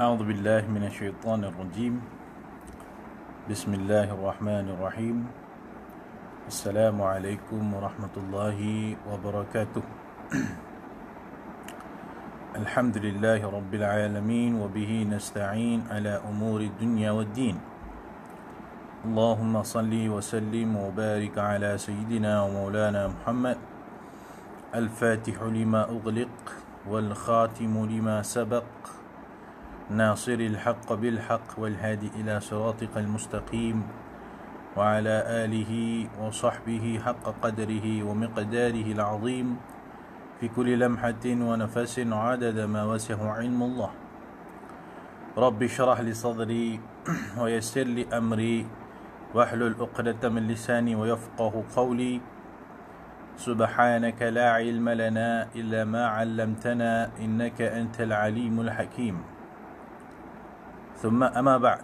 أعوذ بالله من الشيطان الرجيم بسم الله الرحمن الرحيم السلام عليكم ورحمة الله وبركاته الحمد لله رب العالمين وبه نستعين على أمور الدنيا والدين اللهم صل وسلم وبارك على سيدنا ومولانا محمد الفاتح لما أغلق والخاتم لما سبق ناصر الحق بالحق والهادي إلى صراطك المستقيم وعلى آله وصحبه حق قدره ومقداره العظيم في كل لمحة ونفس عدد ما وسعه علم الله رب اشرح لي صدري ويسر لي أمري واحلل عقدة من لساني ويفقه قولي سبحانك لا علم لنا إلا ما علمتنا إنك أنت العليم الحكيم Semua أما baik.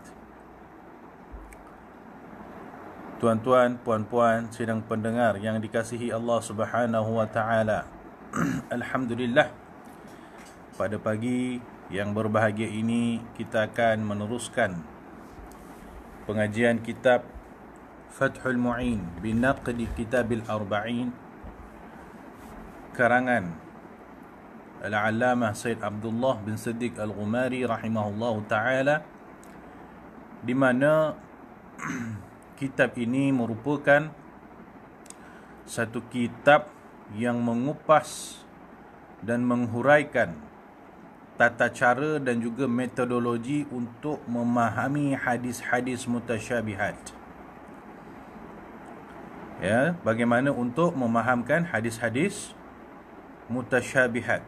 Tuan-tuan, puan-puan, sidang pendengar yang dikasihi Allah Subhanahu wa taala. Alhamdulillah. Pada pagi yang berbahagia ini, kita akan meneruskan pengajian kitab Fathul Mu'in bin Kitab al Arba'in karangan Al-Allamah Syed Abdullah bin Siddiq Al-Ghumari rahimahullahu taala di mana kitab ini merupakan satu kitab yang mengupas dan menghuraikan tata cara dan juga metodologi untuk memahami hadis-hadis mutasyabihat. Ya, bagaimana untuk memahamkan hadis-hadis mutasyabihat.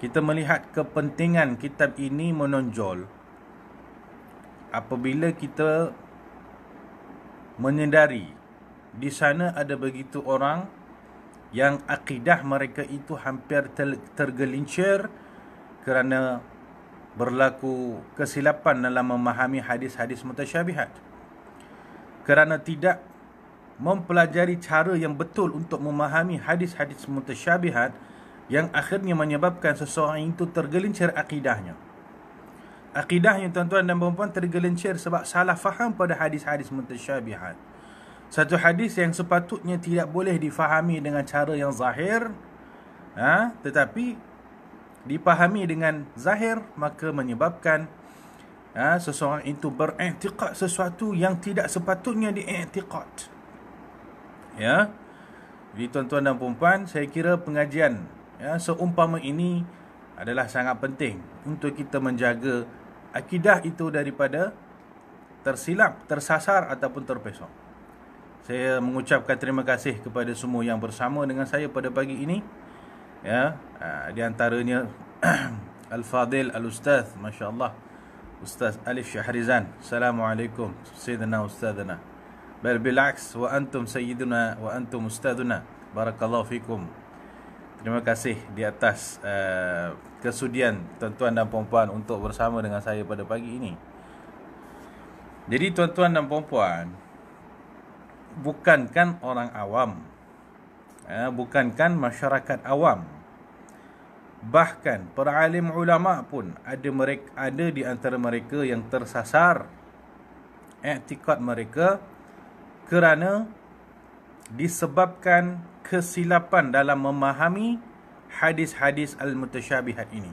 Kita melihat kepentingan kitab ini menonjol apabila kita menyedari di sana ada begitu orang yang akidah mereka itu hampir tergelincir kerana berlaku kesilapan dalam memahami hadis-hadis mutasyabihat kerana tidak mempelajari cara yang betul untuk memahami hadis-hadis mutasyabihat yang akhirnya menyebabkan seseorang itu tergelincir akidahnya. Akidahnya tuan-tuan dan puan-puan tergelincir sebab salah faham pada hadis-hadis mutasyabihat. Satu hadis yang sepatutnya tidak boleh difahami dengan cara yang zahir, ha? tetapi dipahami dengan zahir maka menyebabkan ha, seseorang itu beriktiqat sesuatu yang tidak sepatutnya diiktiqat ya. Jadi tuan-tuan dan puan-puan, saya kira pengajian ya seumpama ini adalah sangat penting untuk kita menjaga akidah itu daripada tersilap, tersasar ataupun terpesok. Saya mengucapkan terima kasih kepada semua yang bersama dengan saya pada pagi ini. Ya, ha, di antaranya Al-Fadil Al-Ustaz, Masya Allah, Ustaz Alif Syahrizan. Assalamualaikum, Sayyidina Ustazana. Bel wa antum sayyiduna wa antum ustaduna. Barakallahu fikum. Terima kasih di atas uh, kesudian tuan-tuan dan puan untuk bersama dengan saya pada pagi ini. Jadi tuan-tuan dan puan-puan, bukankan orang awam, uh, bukankan masyarakat awam, bahkan para alim ulama pun ada mereka ada di antara mereka yang tersasar etikat mereka kerana disebabkan kesilapan dalam memahami hadis-hadis al-mutasyabihat ini.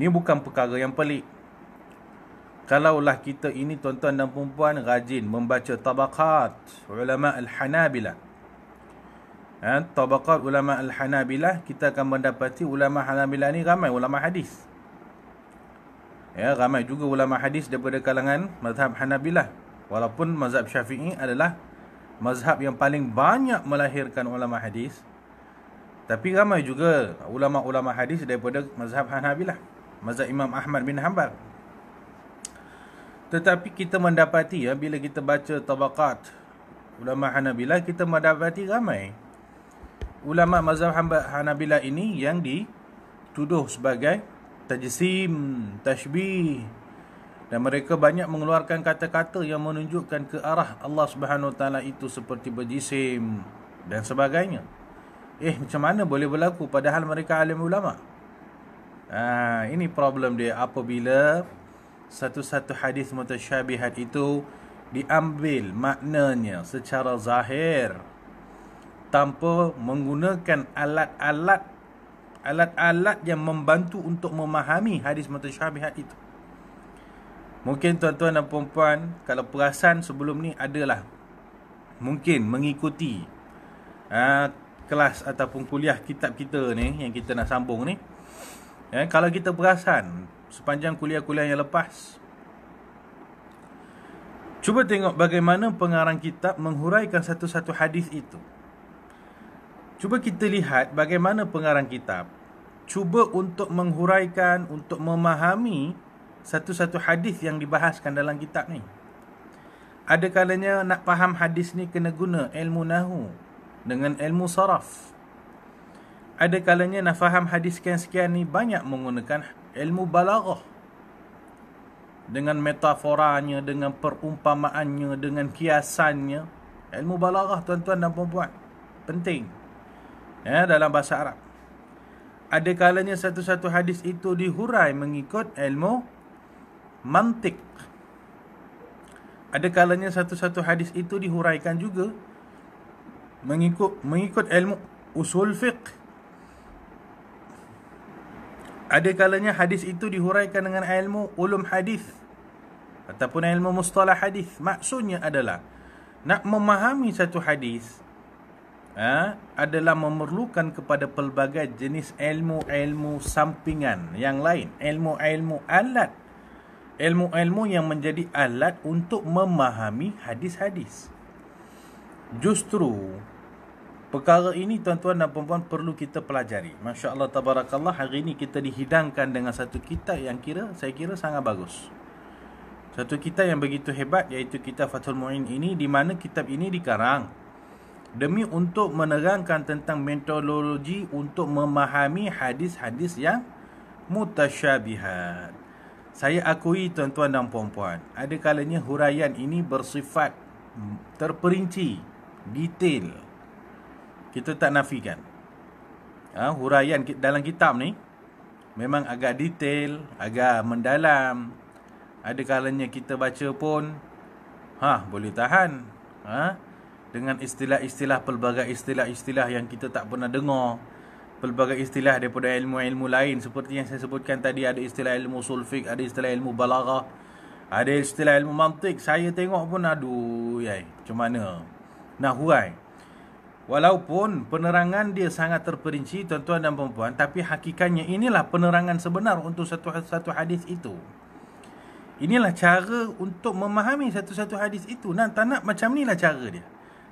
Ini bukan perkara yang pelik. Kalaulah kita ini tuan-tuan dan perempuan rajin membaca tabaqat ulama al hanabila Ha, tabaqat ulama al hanabila kita akan mendapati ulama al-hanabilah ni ramai ulama hadis. Ya, ramai juga ulama hadis daripada kalangan mazhab Hanabilah Walaupun mazhab syafi'i adalah Mazhab yang paling banyak melahirkan ulama hadis Tapi ramai juga ulama-ulama hadis daripada mazhab Hanabilah Mazhab Imam Ahmad bin Hanbal Tetapi kita mendapati ya Bila kita baca tabakat ulama Hanabilah Kita mendapati ramai Ulama mazhab Hanabilah ini yang dituduh sebagai Tajisim, tashbih dan mereka banyak mengeluarkan kata-kata yang menunjukkan ke arah Allah Subhanahu taala itu seperti berjisim dan sebagainya. Eh macam mana boleh berlaku padahal mereka alim ulama? Ha, ini problem dia apabila satu-satu hadis mutasyabihat itu diambil maknanya secara zahir tanpa menggunakan alat-alat alat-alat yang membantu untuk memahami hadis mutasyabihat itu. Mungkin tuan-tuan dan puan-puan Kalau perasan sebelum ni adalah Mungkin mengikuti uh, Kelas ataupun kuliah kitab kita ni Yang kita nak sambung ni ya, Kalau kita perasan Sepanjang kuliah-kuliah yang lepas Cuba tengok bagaimana pengarang kitab menghuraikan satu-satu hadis itu. Cuba kita lihat bagaimana pengarang kitab cuba untuk menghuraikan, untuk memahami satu-satu hadis yang dibahaskan dalam kitab ni. Ada kalanya nak faham hadis ni kena guna ilmu nahu dengan ilmu saraf. Ada kalanya nak faham hadis sekian-sekian ni banyak menggunakan ilmu balaghah. Dengan metaforanya, dengan perumpamaannya, dengan kiasannya. Ilmu balaghah tuan-tuan dan puan-puan. Penting. Ya, dalam bahasa Arab. Ada kalanya satu-satu hadis itu dihurai mengikut ilmu mantik. Ada kalanya satu-satu hadis itu dihuraikan juga mengikut mengikut ilmu usul fiqh. Ada kalanya hadis itu dihuraikan dengan ilmu ulum hadis ataupun ilmu mustalah hadis. Maksudnya adalah nak memahami satu hadis ha, adalah memerlukan kepada pelbagai jenis ilmu-ilmu sampingan yang lain. Ilmu-ilmu alat ilmu-ilmu yang menjadi alat untuk memahami hadis-hadis. Justru perkara ini tuan-tuan dan puan perlu kita pelajari. Masya-Allah tabarakallah hari ini kita dihidangkan dengan satu kitab yang kira saya kira sangat bagus. Satu kitab yang begitu hebat iaitu kitab Fathul Muin ini di mana kitab ini dikarang demi untuk menerangkan tentang metodologi untuk memahami hadis-hadis yang mutasyabihat. Saya akui tuan-tuan dan puan-puan, ada kalanya huraian ini bersifat terperinci, detail. Kita tak nafikan. Ha, huraian dalam kitab ni memang agak detail, agak mendalam. Ada kalanya kita baca pun ha boleh tahan. Ha dengan istilah-istilah pelbagai istilah-istilah yang kita tak pernah dengar pelbagai istilah daripada ilmu-ilmu lain seperti yang saya sebutkan tadi ada istilah ilmu sulfik ada istilah ilmu balaghah ada istilah ilmu mantik saya tengok pun aduh yai macam mana nahuai walaupun penerangan dia sangat terperinci tuan-tuan dan puan-puan tapi hakikatnya inilah penerangan sebenar untuk satu-satu ha-, hadis itu inilah cara untuk memahami satu-satu hadis itu nah tak nak macam inilah cara dia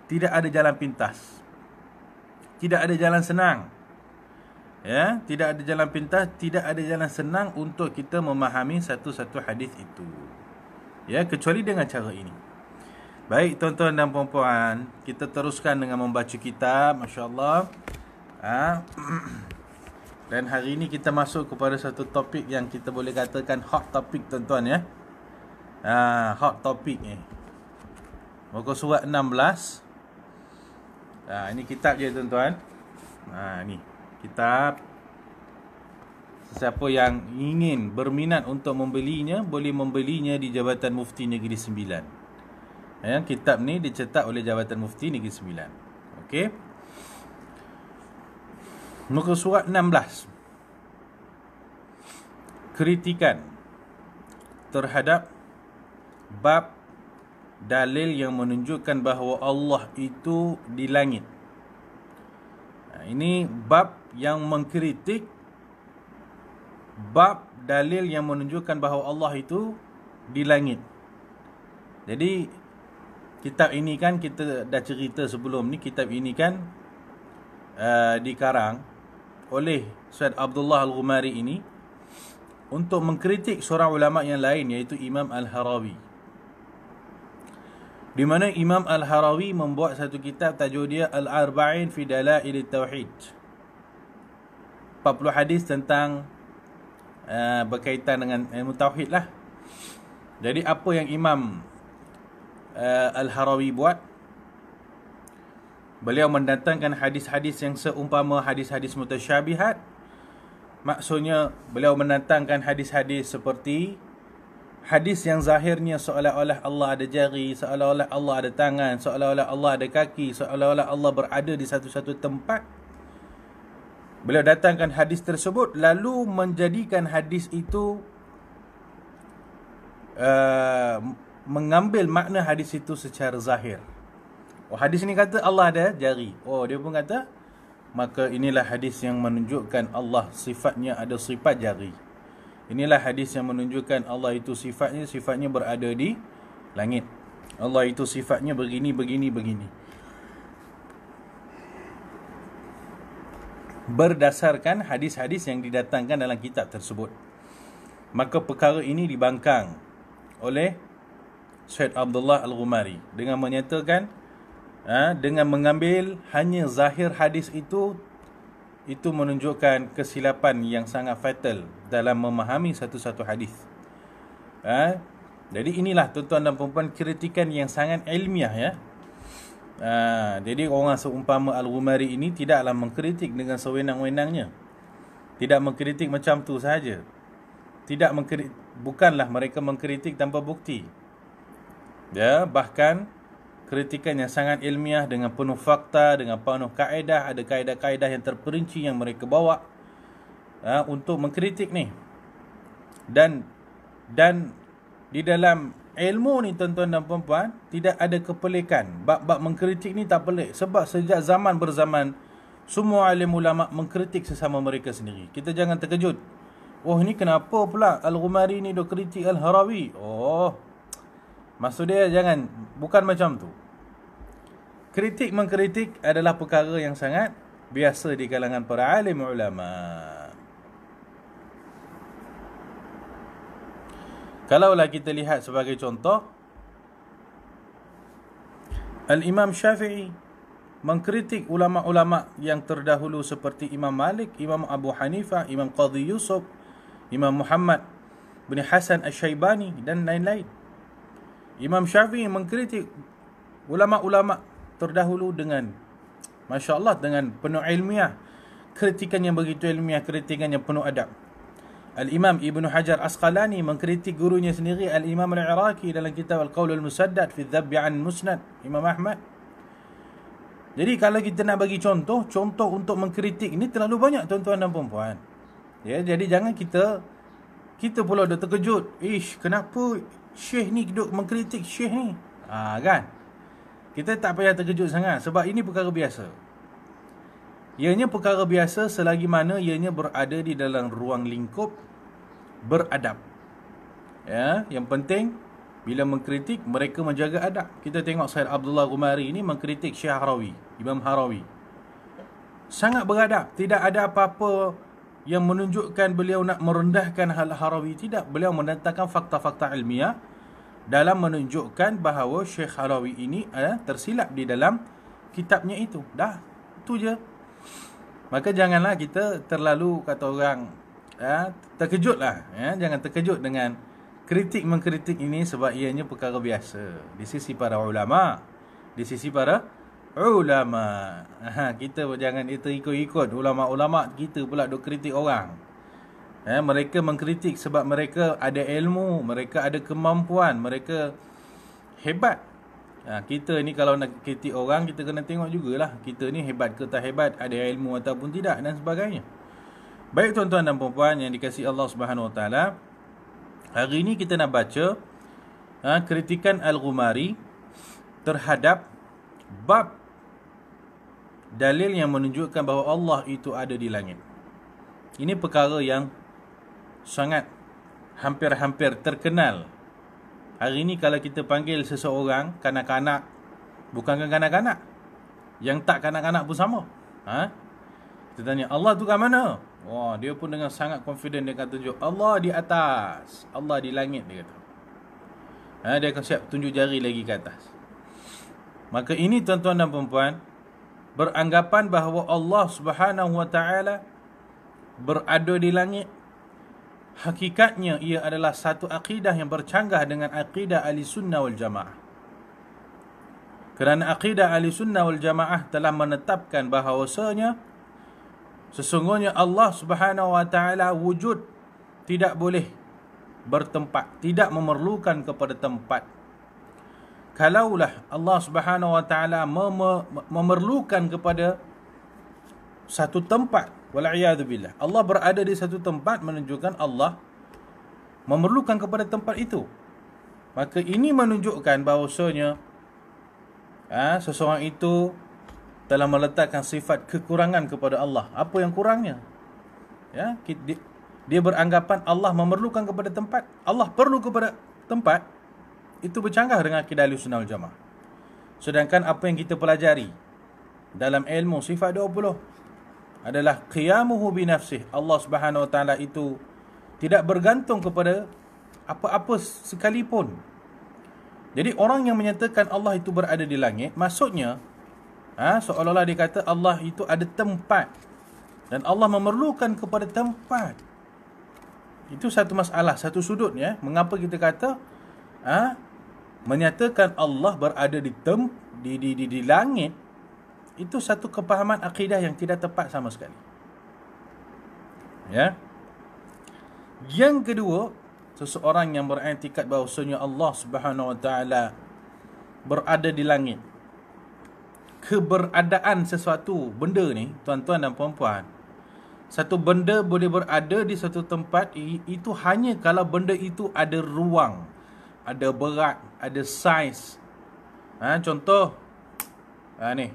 tidak ada jalan pintas tidak ada jalan senang ya tidak ada jalan pintas tidak ada jalan senang untuk kita memahami satu-satu hadis itu ya kecuali dengan cara ini baik tuan-tuan dan puan-puan kita teruskan dengan membaca kitab masya-Allah ha? dan hari ini kita masuk kepada satu topik yang kita boleh katakan hot topic tuan-tuan ya ha, hot topic ni muka surat 16 ha, ini kitab dia tuan-tuan ha, ni kitab Siapa yang ingin berminat untuk membelinya Boleh membelinya di Jabatan Mufti Negeri Sembilan ya, Kitab ni dicetak oleh Jabatan Mufti Negeri Sembilan Okay. Muka surat 16 Kritikan Terhadap Bab Dalil yang menunjukkan bahawa Allah itu di langit Ini bab yang mengkritik bab dalil yang menunjukkan bahawa Allah itu di langit. Jadi kitab ini kan kita dah cerita sebelum ni kitab ini kan uh, dikarang oleh Syed Abdullah Al-Ghumari ini untuk mengkritik seorang ulama yang lain iaitu Imam Al-Harawi. Di mana Imam Al-Harawi membuat satu kitab tajuk dia Al-Arba'in fi Dalail Tauhid. 40 hadis tentang uh, berkaitan dengan ilmu tauhid lah. Jadi apa yang Imam uh, Al-Harawi buat? Beliau mendatangkan hadis-hadis yang seumpama hadis-hadis mutasyabihat. Maksudnya beliau mendatangkan hadis-hadis seperti hadis yang zahirnya seolah-olah Allah ada jari, seolah-olah Allah ada tangan, seolah-olah Allah ada kaki, seolah-olah Allah berada di satu-satu tempat. Beliau datangkan hadis tersebut lalu menjadikan hadis itu uh, mengambil makna hadis itu secara zahir. Oh hadis ini kata Allah ada jari. Oh dia pun kata maka inilah hadis yang menunjukkan Allah sifatnya ada sifat jari. Inilah hadis yang menunjukkan Allah itu sifatnya sifatnya berada di langit. Allah itu sifatnya begini begini begini. berdasarkan hadis-hadis yang didatangkan dalam kitab tersebut. Maka perkara ini dibangkang oleh Syed Abdullah Al-Ghumari dengan menyatakan ha, dengan mengambil hanya zahir hadis itu itu menunjukkan kesilapan yang sangat fatal dalam memahami satu-satu hadis. Ha? Jadi inilah tuan-tuan dan puan kritikan yang sangat ilmiah ya Ha, jadi orang seumpama Al-Ghumari ini tidaklah mengkritik dengan sewenang-wenangnya. Tidak mengkritik macam tu sahaja. Tidak mengkritik, bukanlah mereka mengkritik tanpa bukti. Ya, bahkan kritikan yang sangat ilmiah dengan penuh fakta, dengan penuh kaedah, ada kaedah-kaedah yang terperinci yang mereka bawa ha, untuk mengkritik ni. Dan dan di dalam ilmu ni tuan-tuan dan puan-puan tidak ada kepelikan. Bab-bab mengkritik ni tak pelik sebab sejak zaman berzaman semua alim ulama mengkritik sesama mereka sendiri. Kita jangan terkejut. Oh ni kenapa pula Al-Ghumari ni dok kritik Al-Harawi? Oh. Maksud dia jangan bukan macam tu. Kritik mengkritik adalah perkara yang sangat biasa di kalangan para alim ulama. Kalaulah kita lihat sebagai contoh Al-Imam Syafi'i mengkritik ulama-ulama yang terdahulu seperti Imam Malik, Imam Abu Hanifah, Imam Qadhi Yusuf, Imam Muhammad bin Hasan Al-Syaibani dan lain-lain. Imam Syafi'i mengkritik ulama-ulama terdahulu dengan Masya Allah dengan penuh ilmiah Kritikan yang begitu ilmiah, kritikan yang penuh adab Al-Imam Ibn Hajar Asqalani mengkritik gurunya sendiri Al-Imam Al-Iraqi dalam kitab Al-Qawlul Musaddad fi Dhabbi'an Musnad Imam Ahmad Jadi kalau kita nak bagi contoh Contoh untuk mengkritik ini terlalu banyak tuan-tuan dan perempuan ya, Jadi jangan kita Kita pula dah terkejut Ish kenapa Syekh ni duduk mengkritik Syekh ni ha, kan? Kita tak payah terkejut sangat Sebab ini perkara biasa Ianya perkara biasa selagi mana ianya berada di dalam ruang lingkup beradab. Ya, yang penting bila mengkritik mereka menjaga adab. Kita tengok Said Abdullah Umari ini mengkritik Syekh Harawi, Imam Harawi. Sangat beradab, tidak ada apa-apa yang menunjukkan beliau nak merendahkan hal Harawi tidak. Beliau menentangkan fakta-fakta ilmiah dalam menunjukkan bahawa Syekh Harawi ini eh, tersilap di dalam kitabnya itu. Dah, itu je. Maka janganlah kita terlalu kata orang ya, terkejutlah. Ya. Jangan terkejut dengan kritik mengkritik ini sebab ianya perkara biasa di sisi para ulama, di sisi para ulama. Ha, kita jangan itu ikut-ikut ulama-ulama kita pula dok kritik orang. Ya, mereka mengkritik sebab mereka ada ilmu, mereka ada kemampuan, mereka hebat Ha, kita ni kalau nak kritik orang kita kena tengok jugalah kita ni hebat ke tak hebat ada ilmu ataupun tidak dan sebagainya. Baik tuan-tuan dan puan-puan yang dikasihi Allah Subhanahu Wa Hari ini kita nak baca ha, kritikan Al-Ghumari terhadap bab dalil yang menunjukkan bahawa Allah itu ada di langit. Ini perkara yang sangat hampir-hampir terkenal Hari ni kalau kita panggil seseorang kanak-kanak, bukankah kanak-kanak? Yang tak kanak-kanak pun sama. Ha? Kita tanya, Allah tu kat mana? Wah, dia pun dengan sangat confident dia akan tunjuk. Allah di atas. Allah di langit, dia kata. Ha? Dia akan siap tunjuk jari lagi ke atas. Maka ini tuan-tuan dan perempuan, beranggapan bahawa Allah subhanahu wa ta'ala berada di langit, Hakikatnya ia adalah satu akidah yang bercanggah dengan akidah Ahli Sunnah wal Jamaah. Kerana akidah Ahli Sunnah wal Jamaah telah menetapkan bahawasanya sesungguhnya Allah Subhanahu wa taala wujud tidak boleh bertempat, tidak memerlukan kepada tempat. Kalaulah Allah Subhanahu wa taala memerlukan kepada satu tempat Wala'iyadubillah Allah berada di satu tempat menunjukkan Allah Memerlukan kepada tempat itu Maka ini menunjukkan bahawasanya ha, Seseorang itu Telah meletakkan sifat kekurangan kepada Allah Apa yang kurangnya ya, dia, dia beranggapan Allah memerlukan kepada tempat Allah perlu kepada tempat Itu bercanggah dengan akidah al al-jamah Sedangkan apa yang kita pelajari Dalam ilmu sifat adalah qiyamuhu bi nafsih. Allah Subhanahu Wa Taala itu tidak bergantung kepada apa-apa sekalipun. Jadi orang yang menyatakan Allah itu berada di langit, maksudnya ha, seolah-olah dia kata Allah itu ada tempat dan Allah memerlukan kepada tempat. Itu satu masalah, satu sudut ya. Mengapa kita kata ha, menyatakan Allah berada di tem di di di, di langit itu satu kepahaman akidah yang tidak tepat sama sekali. Ya. Yang kedua, seseorang yang beriktikad bahawasanya Allah Subhanahu Wa Taala berada di langit. Keberadaan sesuatu benda ni, tuan-tuan dan puan-puan, satu benda boleh berada di satu tempat itu hanya kalau benda itu ada ruang, ada berat, ada saiz. Ha, contoh, ha, ni,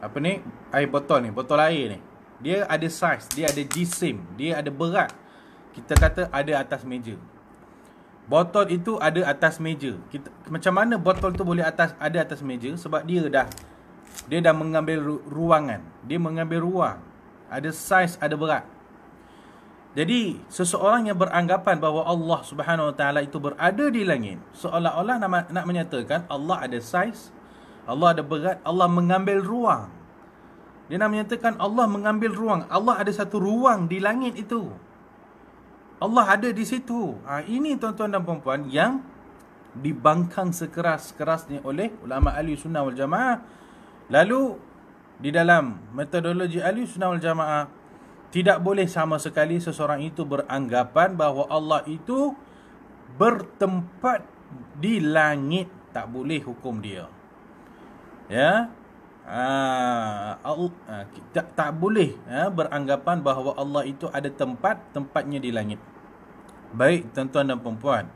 apa ni air botol ni botol air ni dia ada saiz dia ada jisim dia ada berat kita kata ada atas meja botol itu ada atas meja kita, macam mana botol tu boleh atas ada atas meja sebab dia dah dia dah mengambil ruangan dia mengambil ruang ada saiz ada berat jadi seseorang yang beranggapan bahawa Allah Subhanahu Wa Taala itu berada di langit seolah-olah nak, nak menyatakan Allah ada saiz Allah ada berat Allah mengambil ruang Dia nak menyatakan Allah mengambil ruang Allah ada satu ruang di langit itu Allah ada di situ ha, Ini tuan-tuan dan perempuan yang Dibangkang sekeras-kerasnya oleh Ulama Ali Sunnah Wal Jamaah Lalu Di dalam metodologi Ali Sunnah Wal Jamaah Tidak boleh sama sekali seseorang itu beranggapan bahawa Allah itu Bertempat di langit Tak boleh hukum dia ya Uh, uh, tak, tak boleh ya, beranggapan bahawa Allah itu ada tempat Tempatnya di langit Baik tuan-tuan dan perempuan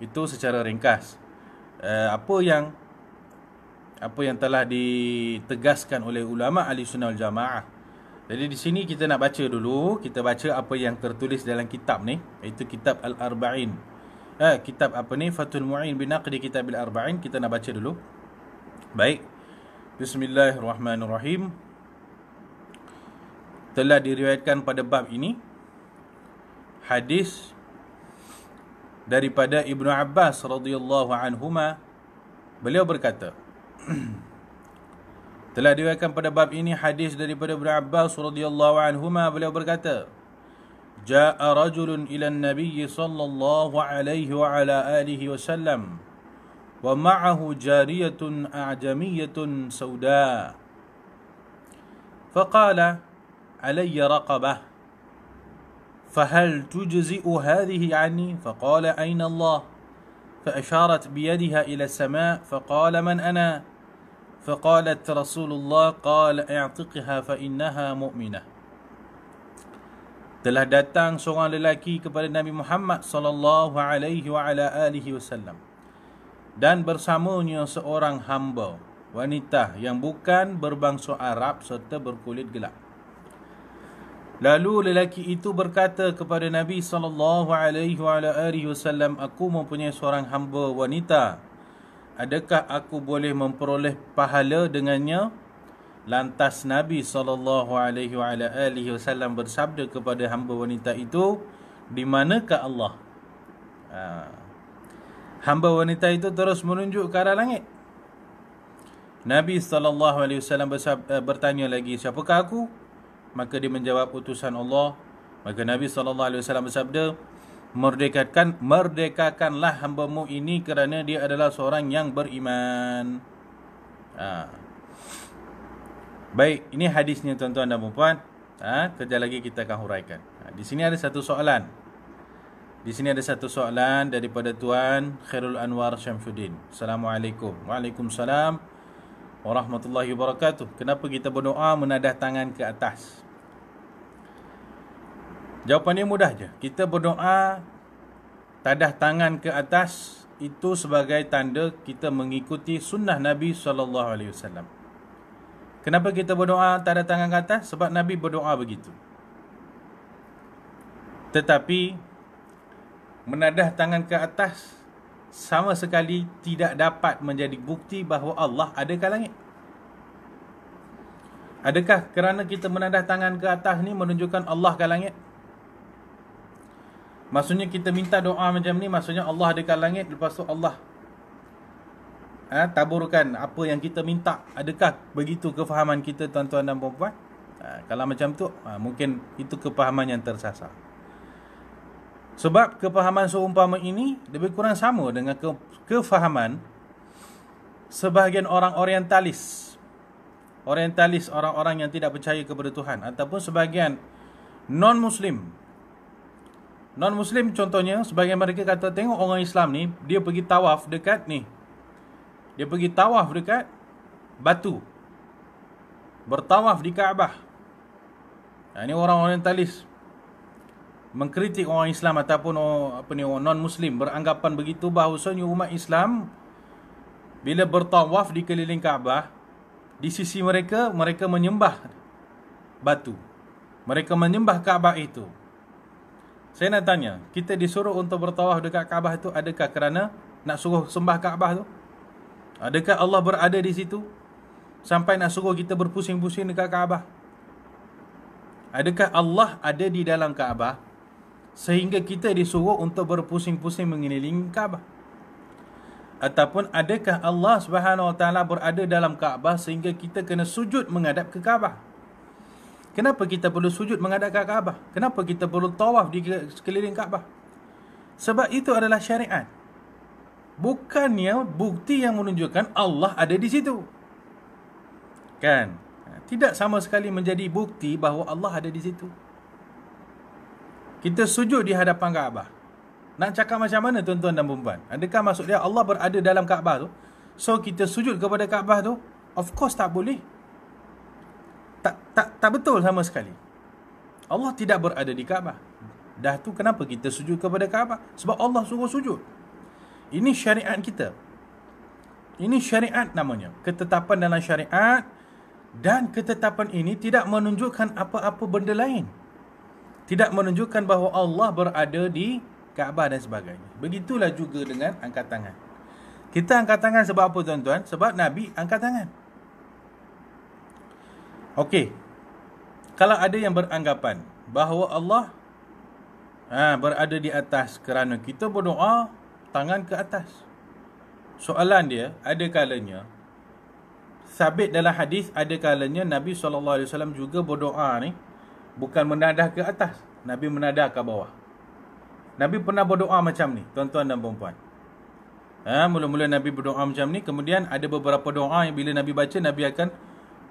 Itu secara ringkas uh, Apa yang Apa yang telah ditegaskan oleh ulama' ahli sunnah jamaah Jadi di sini kita nak baca dulu Kita baca apa yang tertulis dalam kitab ni Iaitu kitab Al-Arba'in uh, Kitab apa ni Fatul Mu'in bin Naqdi kitab Al-Arba'in Kita nak baca dulu Baik. Bismillahirrahmanirrahim. Telah diriwayatkan pada bab ini hadis daripada Ibnu Abbas radhiyallahu anhuma. Beliau berkata, Telah diriwayatkan pada bab ini hadis daripada Ibnu Abbas radhiyallahu anhuma. Beliau berkata, Jaa rajulun ila an sallallahu alaihi wa ala alihi wa sallam. ومعه جارية أعجمية سوداء فقال علي رقبة فهل تجزئ هذه عني فقال أين الله فأشارت بيدها إلى السماء فقال من أنا فقالت رسول الله قال اعتقها فإنها مؤمنة telah datang seorang lelaki kepada Nabi Muhammad sallallahu alaihi wa ala alihi wasallam dan bersamanya seorang hamba wanita yang bukan berbangsa Arab serta berkulit gelap. Lalu lelaki itu berkata kepada Nabi sallallahu alaihi wasallam, "Aku mempunyai seorang hamba wanita. Adakah aku boleh memperoleh pahala dengannya?" Lantas Nabi sallallahu alaihi wasallam bersabda kepada hamba wanita itu, "Di manakah Allah?" Ha. Hamba wanita itu terus menunjuk ke arah langit. Nabi SAW eh, bertanya lagi, siapakah aku? Maka dia menjawab utusan Allah. Maka Nabi SAW bersabda, Merdekakan, merdekakanlah hambamu ini kerana dia adalah seorang yang beriman. Ha. Baik, ini hadisnya tuan-tuan dan perempuan. Ha, kejap lagi kita akan huraikan. Ha, di sini ada satu soalan. Di sini ada satu soalan daripada Tuan Khairul Anwar Syamsuddin. Assalamualaikum. Waalaikumsalam. Warahmatullahi wabarakatuh. Kenapa kita berdoa menadah tangan ke atas? Jawapannya mudah je. Kita berdoa tadah tangan ke atas itu sebagai tanda kita mengikuti sunnah Nabi SAW. Kenapa kita berdoa tadah tangan ke atas? Sebab Nabi berdoa begitu. Tetapi menadah tangan ke atas sama sekali tidak dapat menjadi bukti bahawa Allah ada di langit. Adakah kerana kita menadah tangan ke atas ni menunjukkan Allah di langit? Maksudnya kita minta doa macam ni maksudnya Allah ada di langit lepas tu Allah ha, taburkan apa yang kita minta. Adakah begitu kefahaman kita tuan-tuan dan puan-puan? Ha, kalau macam tu ha, mungkin itu kefahaman yang tersasar. Sebab kepahaman seumpama ini lebih kurang sama dengan ke- kefahaman sebahagian orang orientalis. Orientalis orang-orang yang tidak percaya kepada Tuhan ataupun sebahagian non-muslim. Non-muslim contohnya sebahagian mereka kata tengok orang Islam ni dia pergi tawaf dekat ni. Dia pergi tawaf dekat batu. Bertawaf di Kaabah. Ini orang orientalis mengkritik orang Islam ataupun orang, apa ni orang non-muslim beranggapan begitu bahawasanya umat Islam bila bertawaf di keliling Kaabah di sisi mereka mereka menyembah batu. Mereka menyembah Kaabah itu. Saya nak tanya, kita disuruh untuk bertawaf dekat Kaabah itu adakah kerana nak suruh sembah Kaabah tu? Adakah Allah berada di situ? Sampai nak suruh kita berpusing-pusing dekat Kaabah? Adakah Allah ada di dalam Kaabah? sehingga kita disuruh untuk berpusing-pusing mengelilingi Kaabah ataupun adakah Allah Subhanahu Wa Taala berada dalam Kaabah sehingga kita kena sujud menghadap ke Kaabah kenapa kita perlu sujud menghadap ke Kaabah kenapa kita perlu tawaf di sekeliling Kaabah sebab itu adalah syariat bukannya bukti yang menunjukkan Allah ada di situ kan tidak sama sekali menjadi bukti bahawa Allah ada di situ kita sujud di hadapan Kaabah. Nak cakap macam mana tuan-tuan dan perempuan? Adakah maksud dia Allah berada dalam Kaabah tu? So kita sujud kepada Kaabah tu? Of course tak boleh. Tak tak tak betul sama sekali. Allah tidak berada di Kaabah. Dah tu kenapa kita sujud kepada Kaabah? Sebab Allah suruh sujud. Ini syariat kita. Ini syariat namanya. Ketetapan dalam syariat dan ketetapan ini tidak menunjukkan apa-apa benda lain tidak menunjukkan bahawa Allah berada di Kaabah dan sebagainya. Begitulah juga dengan angkat tangan. Kita angkat tangan sebab apa tuan-tuan? Sebab Nabi angkat tangan. Okey. Kalau ada yang beranggapan bahawa Allah ha, berada di atas kerana kita berdoa tangan ke atas. Soalan dia, ada kalanya sabit dalam hadis ada kalanya Nabi SAW juga berdoa ni bukan menadah ke atas. Nabi menadah ke bawah. Nabi pernah berdoa macam ni, tuan-tuan dan puan-puan. Ha, mula-mula Nabi berdoa macam ni, kemudian ada beberapa doa yang bila Nabi baca, Nabi akan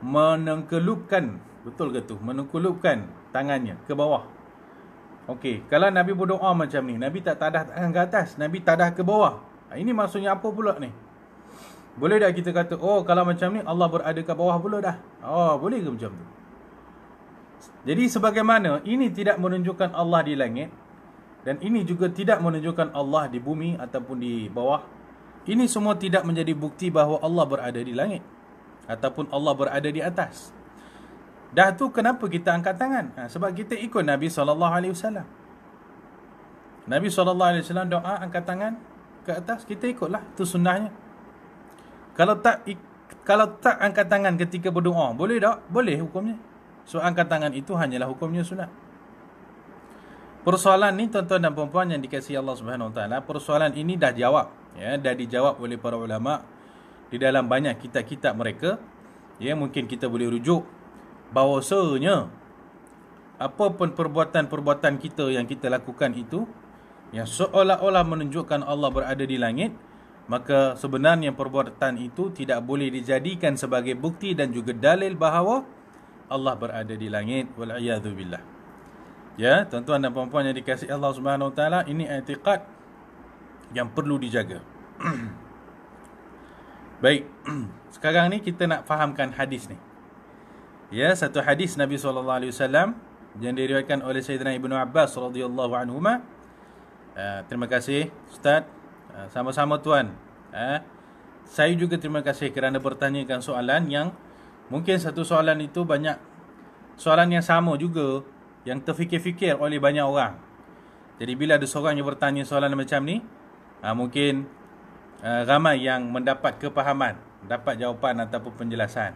menengkelupkan, betul ke tu? Menengkelupkan tangannya ke bawah. Okey, kalau Nabi berdoa macam ni, Nabi tak tadah tangan ke atas, Nabi tadah ke bawah. Ha, ini maksudnya apa pula ni? Boleh tak kita kata, oh kalau macam ni Allah berada ke bawah pula dah? Oh, boleh ke macam tu? Jadi sebagaimana ini tidak menunjukkan Allah di langit dan ini juga tidak menunjukkan Allah di bumi ataupun di bawah. Ini semua tidak menjadi bukti bahawa Allah berada di langit ataupun Allah berada di atas. Dah tu kenapa kita angkat tangan? Ha, sebab kita ikut Nabi sallallahu alaihi wasallam. Nabi sallallahu alaihi wasallam doa angkat tangan ke atas, kita ikutlah tu sunnahnya. Kalau tak kalau tak angkat tangan ketika berdoa, boleh tak? Boleh hukumnya. So angkat tangan itu hanyalah hukumnya sunat. Persoalan ni tuan-tuan dan puan-puan yang dikasihi Allah Subhanahu Wa Taala, persoalan ini dah jawab ya, dah dijawab oleh para ulama di dalam banyak kitab-kitab mereka. Ya, mungkin kita boleh rujuk bahawasanya apa pun perbuatan-perbuatan kita yang kita lakukan itu yang seolah-olah menunjukkan Allah berada di langit, maka sebenarnya perbuatan itu tidak boleh dijadikan sebagai bukti dan juga dalil bahawa Allah berada di langit wal iyad billah. Ya, tuan-tuan dan puan-puan yang dikasihi Allah Subhanahu Wa Taala, ini i'tiqad yang perlu dijaga. Baik, sekarang ni kita nak fahamkan hadis ni. Ya, satu hadis Nabi sallallahu alaihi wasallam yang diriwayatkan oleh Sayyidina Ibnu Abbas radhiyallahu anhuma. Ah, terima kasih ustaz. Ah, sama-sama tuan. Eh, saya juga terima kasih kerana bertanyakan soalan yang Mungkin satu soalan itu banyak soalan yang sama juga yang terfikir-fikir oleh banyak orang. Jadi bila ada seorang yang bertanya soalan macam ni, ha, mungkin ha, ramai yang mendapat kepahaman, dapat jawapan ataupun penjelasan.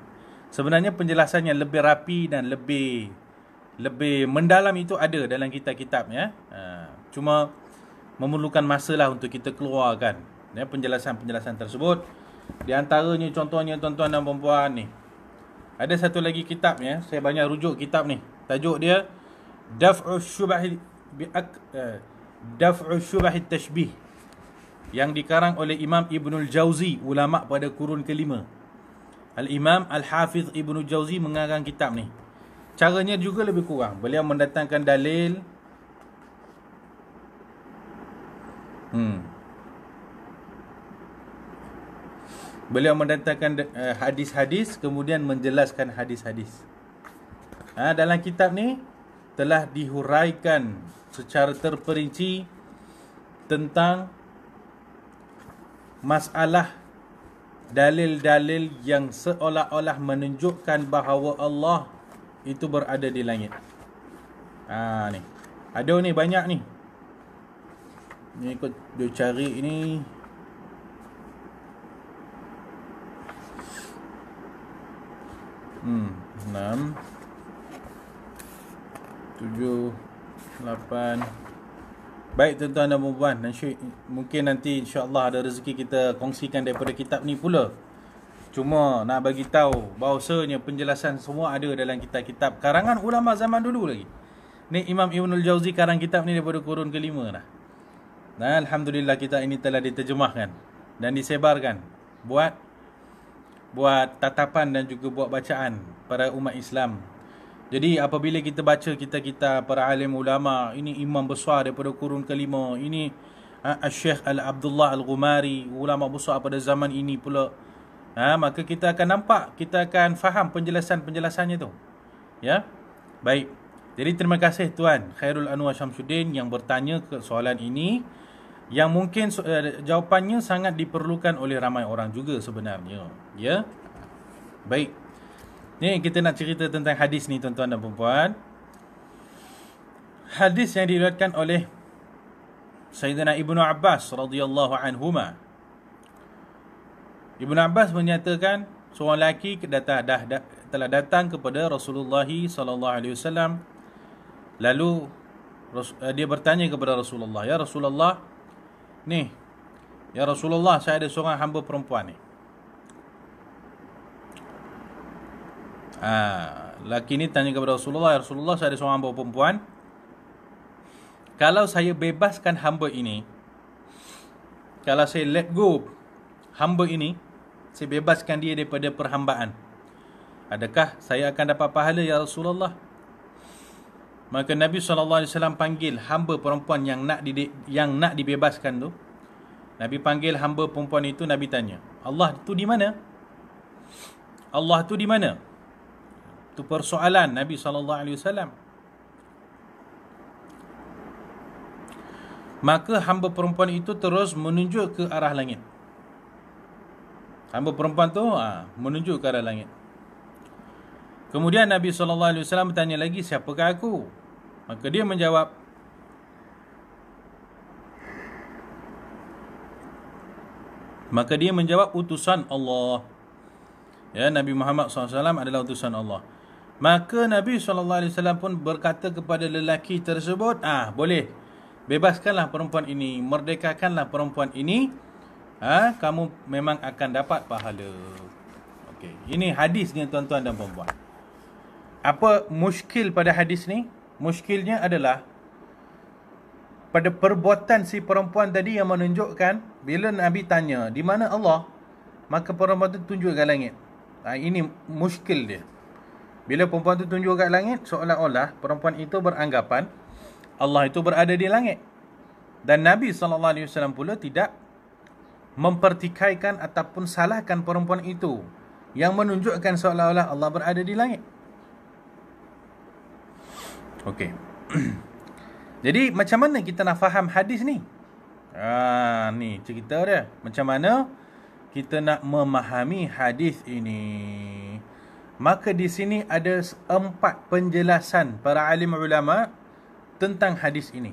Sebenarnya penjelasan yang lebih rapi dan lebih lebih mendalam itu ada dalam kitab-kitab ya. Ha, cuma memerlukan masa lah untuk kita keluarkan ya penjelasan-penjelasan tersebut. Di antaranya contohnya tuan-tuan dan perempuan puan ni. Ada satu lagi kitab ya. Saya banyak rujuk kitab ni. Tajuk dia Daf'u Syubah bi'ak eh, Daf'u Syubah Tashbih yang dikarang oleh Imam Ibnul Jauzi ulama pada kurun kelima. Al-Imam Al-Hafiz Ibnu Jauzi mengarang kitab ni. Caranya juga lebih kurang. Beliau mendatangkan dalil Hmm. Beliau mendatangkan eh, hadis-hadis kemudian menjelaskan hadis-hadis. Ha, dalam kitab ni telah dihuraikan secara terperinci tentang masalah dalil-dalil yang seolah-olah menunjukkan bahawa Allah itu berada di langit. Ha ni. Ada ni banyak ni. Ni ikut dia cari ni Hmm, 6 7 8 Baik tuan-tuan dan puan dan syik, mungkin nanti insya-Allah ada rezeki kita kongsikan daripada kitab ni pula. Cuma nak bagi tahu bahawasanya penjelasan semua ada dalam kitab-kitab karangan ulama zaman dulu lagi. Ni Imam Ibnul Jauzi karang kitab ni daripada kurun kelima dah. Dan alhamdulillah kitab ini telah diterjemahkan dan disebarkan buat buat tatapan dan juga buat bacaan para umat Islam. Jadi apabila kita baca kita-kita para alim ulama, ini imam besar daripada kurun kelima, ini ha, Al-Syeikh Al-Abdullah Al-Ghumari, ulama besar pada zaman ini pula. Ha, maka kita akan nampak, kita akan faham penjelasan-penjelasannya tu. Ya? Baik. Jadi terima kasih Tuan Khairul Anwar Syamsuddin yang bertanya ke soalan ini yang mungkin uh, jawapannya sangat diperlukan oleh ramai orang juga sebenarnya ya baik ni kita nak cerita tentang hadis ni tuan-tuan dan puan-puan hadis yang diriwayatkan oleh Sayyidina Ibnu Abbas radhiyallahu anhuma Ibnu Abbas menyatakan seorang lelaki dah, dah, telah datang kepada Rasulullah sallallahu alaihi wasallam lalu eh, dia bertanya kepada Rasulullah ya Rasulullah Ni Ya Rasulullah saya ada seorang hamba perempuan ni ha, ah, Laki ni tanya kepada Rasulullah Ya Rasulullah saya ada seorang hamba perempuan Kalau saya bebaskan hamba ini Kalau saya let go Hamba ini Saya bebaskan dia daripada perhambaan Adakah saya akan dapat pahala Ya Rasulullah Maka Nabi SAW panggil hamba perempuan yang nak di, yang nak dibebaskan tu. Nabi panggil hamba perempuan itu, Nabi tanya. Allah tu di mana? Allah tu di mana? Itu persoalan Nabi SAW. Maka hamba perempuan itu terus menunjuk ke arah langit. Hamba perempuan tu ha, menunjuk ke arah langit. Kemudian Nabi SAW bertanya lagi, siapakah aku? Aku. Maka dia menjawab Maka dia menjawab utusan Allah Ya Nabi Muhammad SAW adalah utusan Allah Maka Nabi SAW pun berkata kepada lelaki tersebut Ah boleh Bebaskanlah perempuan ini Merdekakanlah perempuan ini Ah Kamu memang akan dapat pahala Okey, Ini hadisnya tuan-tuan dan perempuan Apa muskil pada hadis ni? Muskilnya adalah pada perbuatan si perempuan tadi yang menunjukkan bila Nabi tanya, di mana Allah? Maka perempuan tu tunjuk ke langit. Ha, ini muskil dia. Bila perempuan tu tunjuk ke langit, seolah-olah perempuan itu beranggapan Allah itu berada di langit. Dan Nabi SAW pula tidak mempertikaikan ataupun salahkan perempuan itu yang menunjukkan seolah-olah Allah berada di langit. Okey. Jadi macam mana kita nak faham hadis ni? Ha ni cerita dia. Macam mana kita nak memahami hadis ini? Maka di sini ada empat penjelasan para alim ulama tentang hadis ini.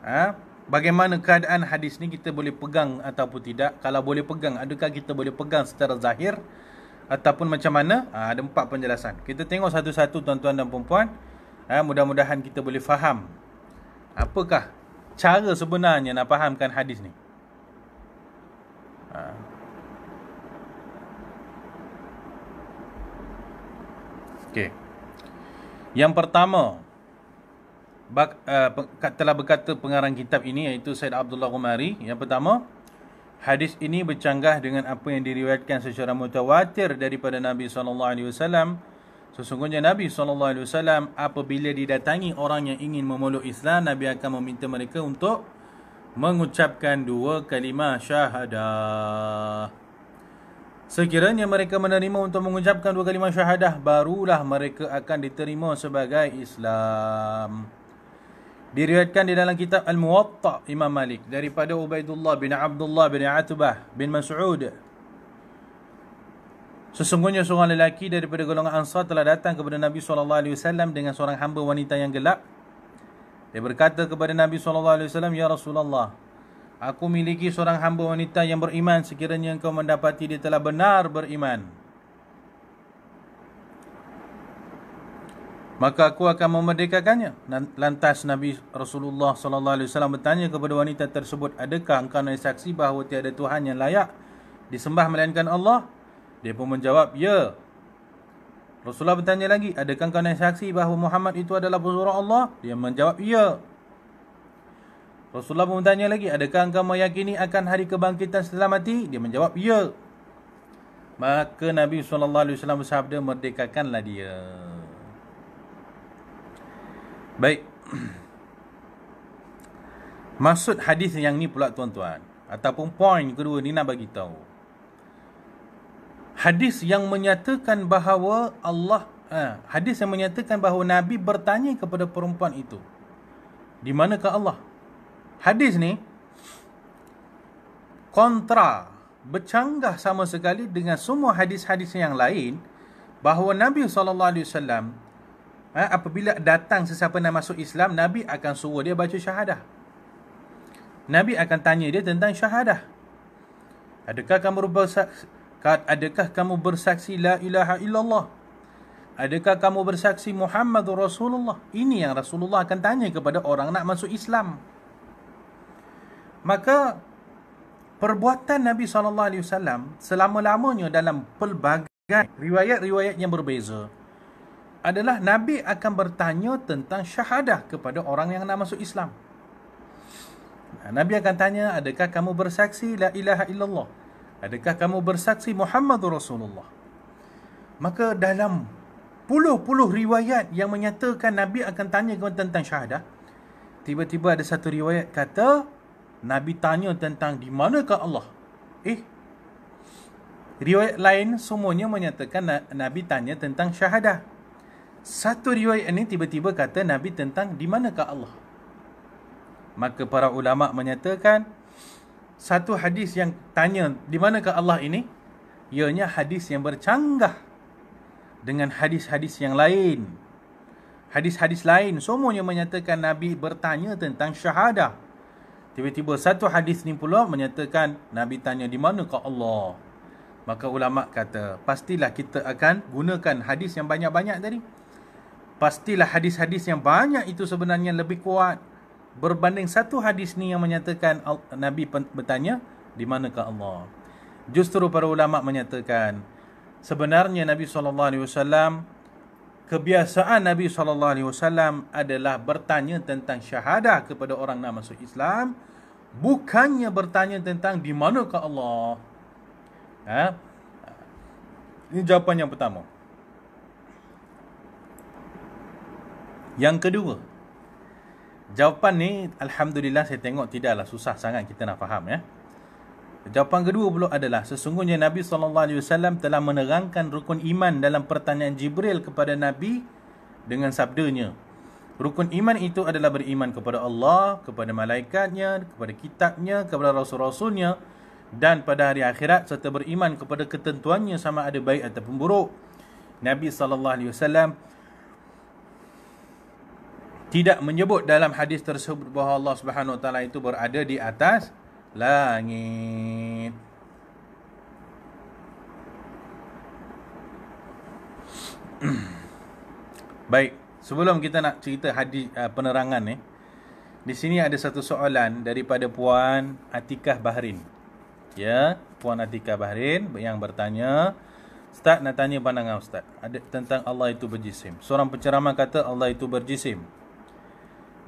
Ha? Bagaimana keadaan hadis ni kita boleh pegang ataupun tidak? Kalau boleh pegang, adakah kita boleh pegang secara zahir? Ataupun macam mana? Ha, ada empat penjelasan. Kita tengok satu-satu tuan-tuan dan puan-puan ha, mudah-mudahan kita boleh faham apakah cara sebenarnya nak fahamkan hadis ni. Ha. Okey. Yang pertama bak, uh, telah berkata pengarang kitab ini iaitu Syed Abdullah Umari. Yang pertama Hadis ini bercanggah dengan apa yang diriwayatkan secara mutawatir daripada Nabi sallallahu alaihi wasallam Sesungguhnya Nabi SAW apabila didatangi orang yang ingin memeluk Islam, Nabi akan meminta mereka untuk mengucapkan dua kalimah syahadah. Sekiranya mereka menerima untuk mengucapkan dua kalimah syahadah, barulah mereka akan diterima sebagai Islam. Diriwayatkan di dalam kitab Al-Muwatta Imam Malik daripada Ubaidullah bin Abdullah bin Atubah bin Mas'ud Sesungguhnya seorang lelaki daripada golongan Ansar telah datang kepada Nabi SAW dengan seorang hamba wanita yang gelap. Dia berkata kepada Nabi SAW, Ya Rasulullah, aku miliki seorang hamba wanita yang beriman sekiranya engkau mendapati dia telah benar beriman. Maka aku akan memerdekakannya. Lantas Nabi Rasulullah SAW bertanya kepada wanita tersebut, Adakah engkau nak saksi bahawa tiada Tuhan yang layak disembah melainkan Allah? Dia pun menjawab, ya. Rasulullah bertanya lagi, adakah kau nak saksi bahawa Muhammad itu adalah pesuruh Allah? Dia menjawab, ya. Rasulullah pun bertanya lagi, adakah kau meyakini akan hari kebangkitan setelah mati? Dia menjawab, ya. Maka Nabi SAW bersabda, merdekakanlah dia. Baik. Maksud hadis yang ni pula tuan-tuan. Ataupun poin kedua ni nak bagi tahu hadis yang menyatakan bahawa Allah eh, hadis yang menyatakan bahawa Nabi bertanya kepada perempuan itu di manakah Allah hadis ni kontra bercanggah sama sekali dengan semua hadis-hadis yang lain bahawa Nabi saw. alaihi eh, apabila datang sesiapa nak masuk Islam Nabi akan suruh dia baca syahadah Nabi akan tanya dia tentang syahadah adakah kamu berubah Kat, adakah kamu bersaksi la ilaha illallah? Adakah kamu bersaksi Muhammad Rasulullah? Ini yang Rasulullah akan tanya kepada orang nak masuk Islam. Maka, perbuatan Nabi SAW selama-lamanya dalam pelbagai riwayat-riwayat yang berbeza adalah Nabi akan bertanya tentang syahadah kepada orang yang nak masuk Islam. Nabi akan tanya, adakah kamu bersaksi la ilaha illallah? Adakah kamu bersaksi Muhammad Rasulullah? Maka dalam puluh-puluh riwayat yang menyatakan Nabi akan tanya kepada tentang syahadah, tiba-tiba ada satu riwayat kata Nabi tanya tentang di manakah Allah? Eh, riwayat lain semuanya menyatakan Nabi tanya tentang syahadah. Satu riwayat ini tiba-tiba kata Nabi tentang di manakah Allah? Maka para ulama menyatakan satu hadis yang tanya di manakah Allah ini? Ianya hadis yang bercanggah dengan hadis-hadis yang lain. Hadis-hadis lain semuanya menyatakan Nabi bertanya tentang syahadah. Tiba-tiba satu hadis ni pula menyatakan Nabi tanya di manakah Allah? Maka ulama kata, pastilah kita akan gunakan hadis yang banyak-banyak tadi. Pastilah hadis-hadis yang banyak itu sebenarnya lebih kuat berbanding satu hadis ni yang menyatakan Nabi bertanya di manakah Allah. Justru para ulama menyatakan sebenarnya Nabi saw kebiasaan Nabi saw adalah bertanya tentang syahadah kepada orang nama masuk Islam bukannya bertanya tentang di manakah Allah. Ha? Ini jawapan yang pertama. Yang kedua, Jawapan ni Alhamdulillah saya tengok tidaklah susah sangat kita nak faham ya. Jawapan kedua pula adalah sesungguhnya Nabi SAW telah menerangkan rukun iman dalam pertanyaan Jibril kepada Nabi dengan sabdanya. Rukun iman itu adalah beriman kepada Allah, kepada malaikatnya, kepada kitabnya, kepada rasul-rasulnya dan pada hari akhirat serta beriman kepada ketentuannya sama ada baik ataupun buruk. Nabi SAW tidak menyebut dalam hadis tersebut bahawa Allah Subhanahu Wa Taala itu berada di atas langit. Baik, sebelum kita nak cerita hadis uh, penerangan ni, eh, di sini ada satu soalan daripada puan Atikah Bahrin. Ya, puan Atikah Bahrin yang bertanya Ustaz nak tanya pandangan Ustaz ada, Tentang Allah itu berjisim Seorang penceramah kata Allah itu berjisim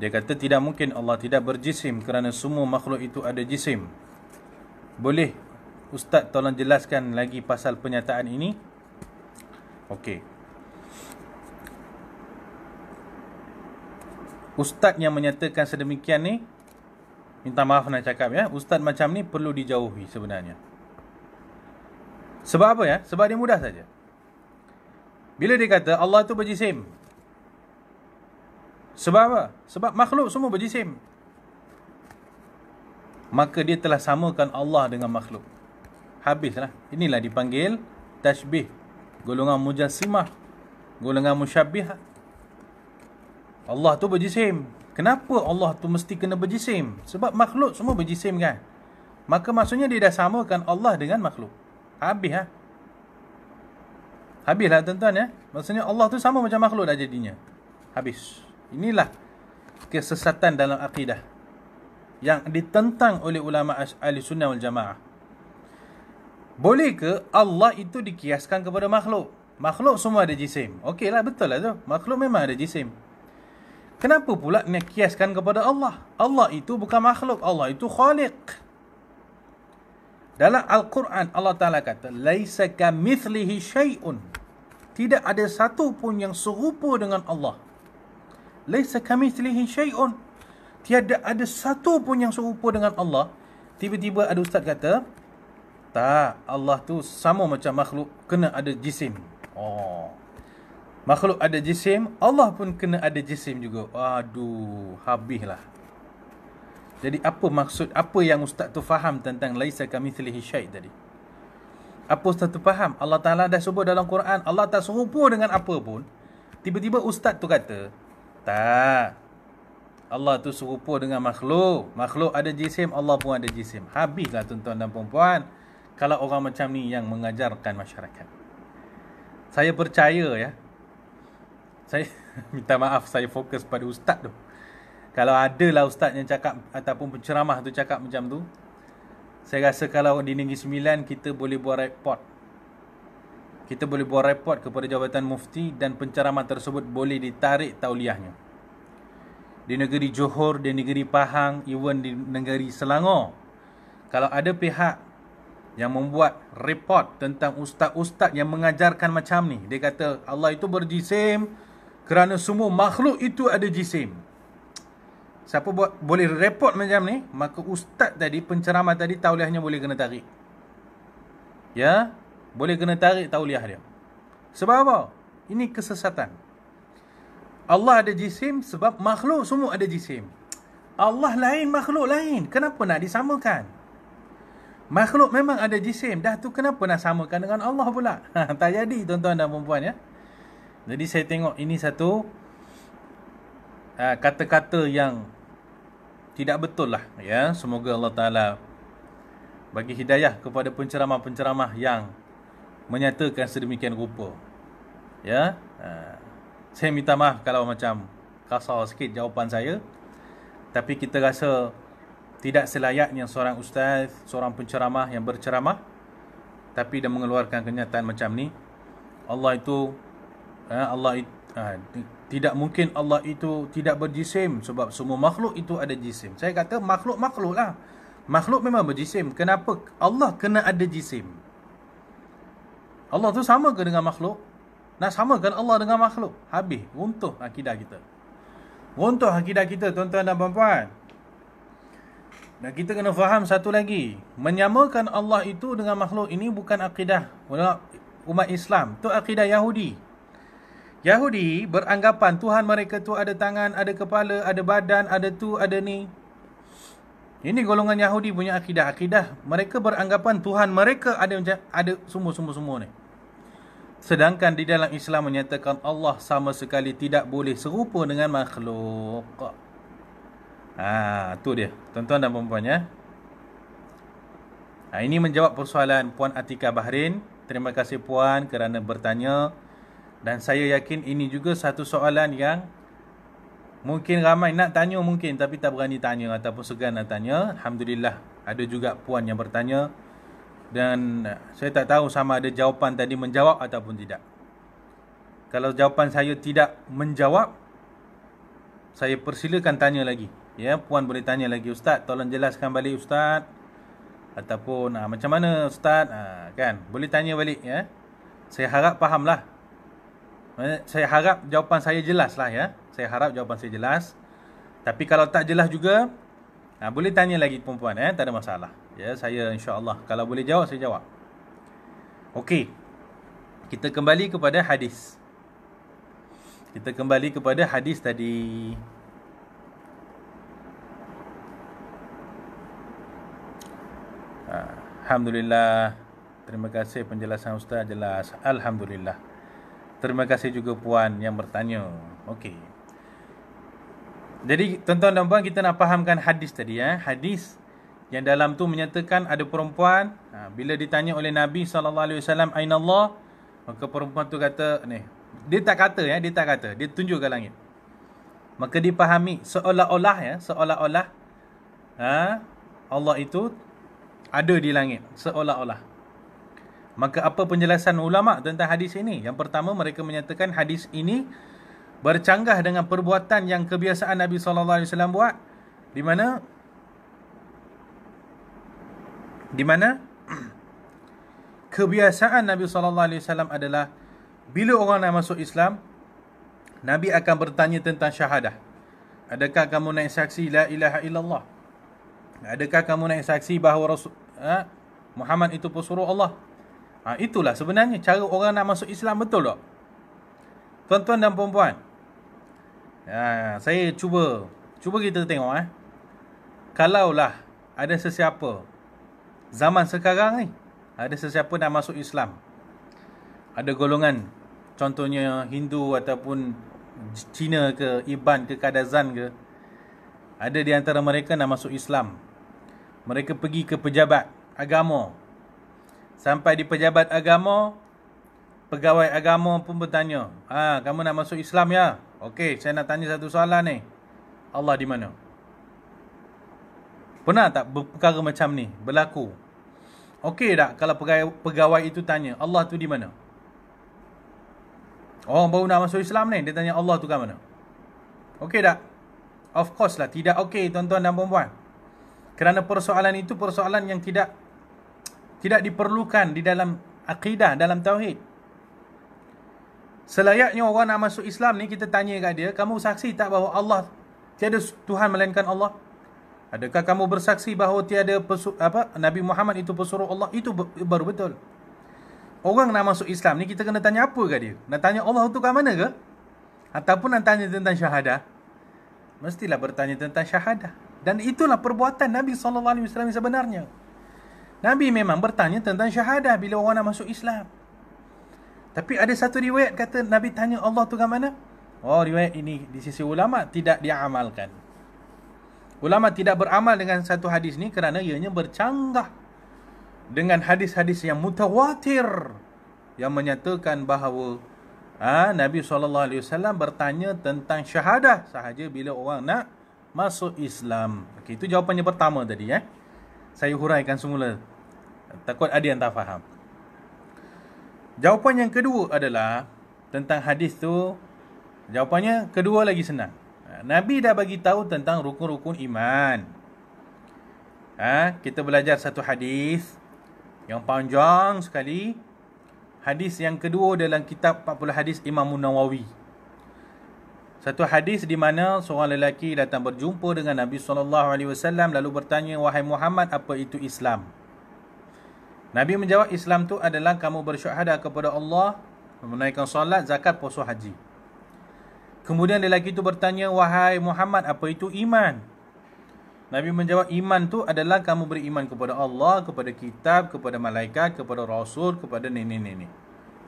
dia kata tidak mungkin Allah tidak berjisim kerana semua makhluk itu ada jisim. Boleh ustaz tolong jelaskan lagi pasal pernyataan ini? Okey. Ustaz yang menyatakan sedemikian ni minta maaf nak cakap ya, ustaz macam ni perlu dijauhi sebenarnya. Sebab apa ya? Sebab dia mudah saja. Bila dia kata Allah tu berjisim, sebab apa? Sebab makhluk semua berjisim. Maka dia telah samakan Allah dengan makhluk. Habislah. Inilah dipanggil tashbih. Golongan mujassimah. Golongan musyabih. Allah tu berjisim. Kenapa Allah tu mesti kena berjisim? Sebab makhluk semua berjisim kan? Maka maksudnya dia dah samakan Allah dengan makhluk. Habis lah. Habislah tuan-tuan ya. Maksudnya Allah tu sama macam makhluk dah jadinya. Habis. Habis. Inilah kesesatan dalam akidah yang ditentang oleh ulama ahli sunnah wal jamaah. Boleh ke Allah itu dikiaskan kepada makhluk? Makhluk semua ada jisim. Okeylah betul lah tu. Makhluk memang ada jisim. Kenapa pula nak kiaskan kepada Allah? Allah itu bukan makhluk. Allah itu khaliq. Dalam Al-Quran Allah Taala kata, "Laisa kamithlihi syai'un." Tidak ada satu pun yang serupa dengan Allah laisa kamithlihi syai'un tiada ada satu pun yang serupa dengan Allah tiba-tiba ada ustaz kata tak Allah tu sama macam makhluk kena ada jisim oh makhluk ada jisim Allah pun kena ada jisim juga aduh habislah jadi apa maksud apa yang ustaz tu faham tentang laisa kamithlihi syai' tadi apa ustaz tu faham Allah Taala dah sebut dalam Quran Allah tak serupa dengan apa pun Tiba-tiba ustaz tu kata, tak. Allah tu serupa dengan makhluk. Makhluk ada jisim, Allah pun ada jisim. Habislah tuan-tuan dan puan Kalau orang macam ni yang mengajarkan masyarakat. Saya percaya ya. Saya minta maaf saya fokus pada ustaz tu. Kalau ada lah ustaz yang cakap ataupun penceramah tu cakap macam tu. Saya rasa kalau di Negeri Sembilan kita boleh buat report kita boleh buat report kepada jawatan mufti dan penceramah tersebut boleh ditarik tauliahnya. Di negeri Johor, di negeri Pahang, even di negeri Selangor. Kalau ada pihak yang membuat report tentang ustaz-ustaz yang mengajarkan macam ni. Dia kata Allah itu berjisim kerana semua makhluk itu ada jisim. Siapa buat, boleh report macam ni, maka ustaz tadi, penceramah tadi, tauliahnya boleh kena tarik. Ya? Boleh kena tarik tauliah dia Sebab apa? Ini kesesatan Allah ada jisim sebab makhluk semua ada jisim Allah lain, makhluk lain Kenapa nak disamakan? Makhluk memang ada jisim Dah tu kenapa nak samakan dengan Allah pula? Ha, tak jadi tuan-tuan dan perempuan ya Jadi saya tengok ini satu ah, Kata-kata yang Tidak betul lah ya. Semoga Allah Ta'ala Bagi hidayah kepada penceramah-penceramah yang menyatakan sedemikian rupa. Ya. Ha. Saya minta maaf kalau macam kasar sikit jawapan saya. Tapi kita rasa tidak selayaknya seorang ustaz, seorang penceramah yang berceramah tapi dia mengeluarkan kenyataan macam ni. Allah itu ha, Allah itu ha, tidak mungkin Allah itu tidak berjisim Sebab semua makhluk itu ada jisim Saya kata makhluk-makhluk lah Makhluk memang berjisim Kenapa Allah kena ada jisim Allah tu sama ke dengan makhluk? Nak kan Allah dengan makhluk? Habis. Runtuh akidah kita. Runtuh akidah kita, tuan-tuan dan puan-puan. Dan kita kena faham satu lagi. Menyamakan Allah itu dengan makhluk ini bukan akidah umat Islam. Tu akidah Yahudi. Yahudi beranggapan Tuhan mereka tu ada tangan, ada kepala, ada badan, ada tu, ada ni. Ini golongan Yahudi punya akidah. Akidah mereka beranggapan Tuhan mereka ada ada semua-semua-semua ni. Sedangkan di dalam Islam menyatakan Allah sama sekali tidak boleh serupa dengan makhluk. Ha, tu dia. Tuan-tuan dan puan-puan ya. Ha, ini menjawab persoalan Puan Atika Bahrain. Terima kasih Puan kerana bertanya. Dan saya yakin ini juga satu soalan yang mungkin ramai nak tanya mungkin tapi tak berani tanya ataupun segan nak tanya. Alhamdulillah ada juga Puan yang bertanya. Dan saya tak tahu sama ada jawapan tadi menjawab ataupun tidak. Kalau jawapan saya tidak menjawab, saya persilakan tanya lagi. Ya, puan boleh tanya lagi ustaz, tolong jelaskan balik ustaz. Ataupun ha, macam mana ustaz? Ha, kan, boleh tanya balik ya. Saya harap lah. Saya harap jawapan saya jelas lah ya Saya harap jawapan saya jelas Tapi kalau tak jelas juga ha, Boleh tanya lagi perempuan ya eh. Tak ada masalah Ya, saya insya-Allah kalau boleh jawab saya jawab. Okey. Kita kembali kepada hadis. Kita kembali kepada hadis tadi. Ha, Alhamdulillah. Terima kasih penjelasan ustaz jelas. Alhamdulillah. Terima kasih juga puan yang bertanya. Okey. Jadi tuan-tuan dan puan kita nak fahamkan hadis tadi ya. Hadis yang dalam tu menyatakan ada perempuan ha, bila ditanya oleh Nabi sallallahu alaihi wasallam ainallah maka perempuan tu kata ni dia tak kata ya dia tak kata dia tunjuk ke langit maka dipahami seolah-olah ya seolah-olah ha, Allah itu ada di langit seolah-olah maka apa penjelasan ulama tentang hadis ini yang pertama mereka menyatakan hadis ini bercanggah dengan perbuatan yang kebiasaan Nabi sallallahu alaihi wasallam buat di mana di mana kebiasaan Nabi sallallahu alaihi wasallam adalah bila orang nak masuk Islam, Nabi akan bertanya tentang syahadah. Adakah kamu naik saksi la ilaha illallah? Adakah kamu naik saksi bahawa Rasul ha? Muhammad itu pesuruh Allah? Ha, itulah sebenarnya cara orang nak masuk Islam betul tak? Tuan-tuan dan puan-puan. Ha, saya cuba cuba kita tengok eh. Kalaulah ada sesiapa zaman sekarang ni ada sesiapa nak masuk Islam ada golongan contohnya Hindu ataupun Cina ke Iban ke Kadazan ke ada di antara mereka nak masuk Islam mereka pergi ke pejabat agama sampai di pejabat agama pegawai agama pun bertanya ha kamu nak masuk Islam ya okey saya nak tanya satu soalan ni Allah di mana Pernah tak perkara macam ni berlaku? Okey tak kalau pegawai, pegawai itu tanya, Allah tu di mana? Orang baru nak masuk Islam ni, dia tanya Allah tu kan mana? Okey tak? Of course lah, tidak okey tuan-tuan dan perempuan. Kerana persoalan itu persoalan yang tidak tidak diperlukan di dalam akidah, dalam tauhid. Selayaknya orang nak masuk Islam ni, kita tanya kat dia, kamu saksi tak bahawa Allah, tiada Tuhan melainkan Allah? Adakah kamu bersaksi bahawa tiada apa Nabi Muhammad itu pesuruh Allah? Itu baru betul. Orang nak masuk Islam ni kita kena tanya apa ke dia? Nak tanya Allah tu kat mana ke? Ataupun nak tanya tentang syahadah? Mestilah bertanya tentang syahadah. Dan itulah perbuatan Nabi SAW sebenarnya. Nabi memang bertanya tentang syahadah bila orang nak masuk Islam. Tapi ada satu riwayat kata Nabi tanya Allah tu kat mana? Oh riwayat ini di sisi ulama tidak diamalkan. Ulama tidak beramal dengan satu hadis ni kerana ianya bercanggah dengan hadis-hadis yang mutawatir yang menyatakan bahawa ha, Nabi sallallahu alaihi wasallam bertanya tentang syahadah sahaja bila orang nak masuk Islam. Okey, itu jawapannya pertama tadi eh. Saya huraikan semula. Takut ada yang tak faham. Jawapan yang kedua adalah tentang hadis tu jawapannya kedua lagi senang. Nabi dah bagi tahu tentang rukun-rukun iman. Ha, kita belajar satu hadis yang panjang sekali. Hadis yang kedua dalam kitab 40 hadis Imam Nawawi. Satu hadis di mana seorang lelaki datang berjumpa dengan Nabi sallallahu alaihi wasallam lalu bertanya wahai Muhammad apa itu Islam? Nabi menjawab Islam tu adalah kamu bersyahadah kepada Allah, menunaikan solat, zakat, puasa, haji. Kemudian lelaki itu bertanya, "Wahai Muhammad, apa itu iman?" Nabi menjawab, "Iman tu adalah kamu beriman kepada Allah, kepada kitab, kepada malaikat, kepada rasul, kepada nenek-nenek."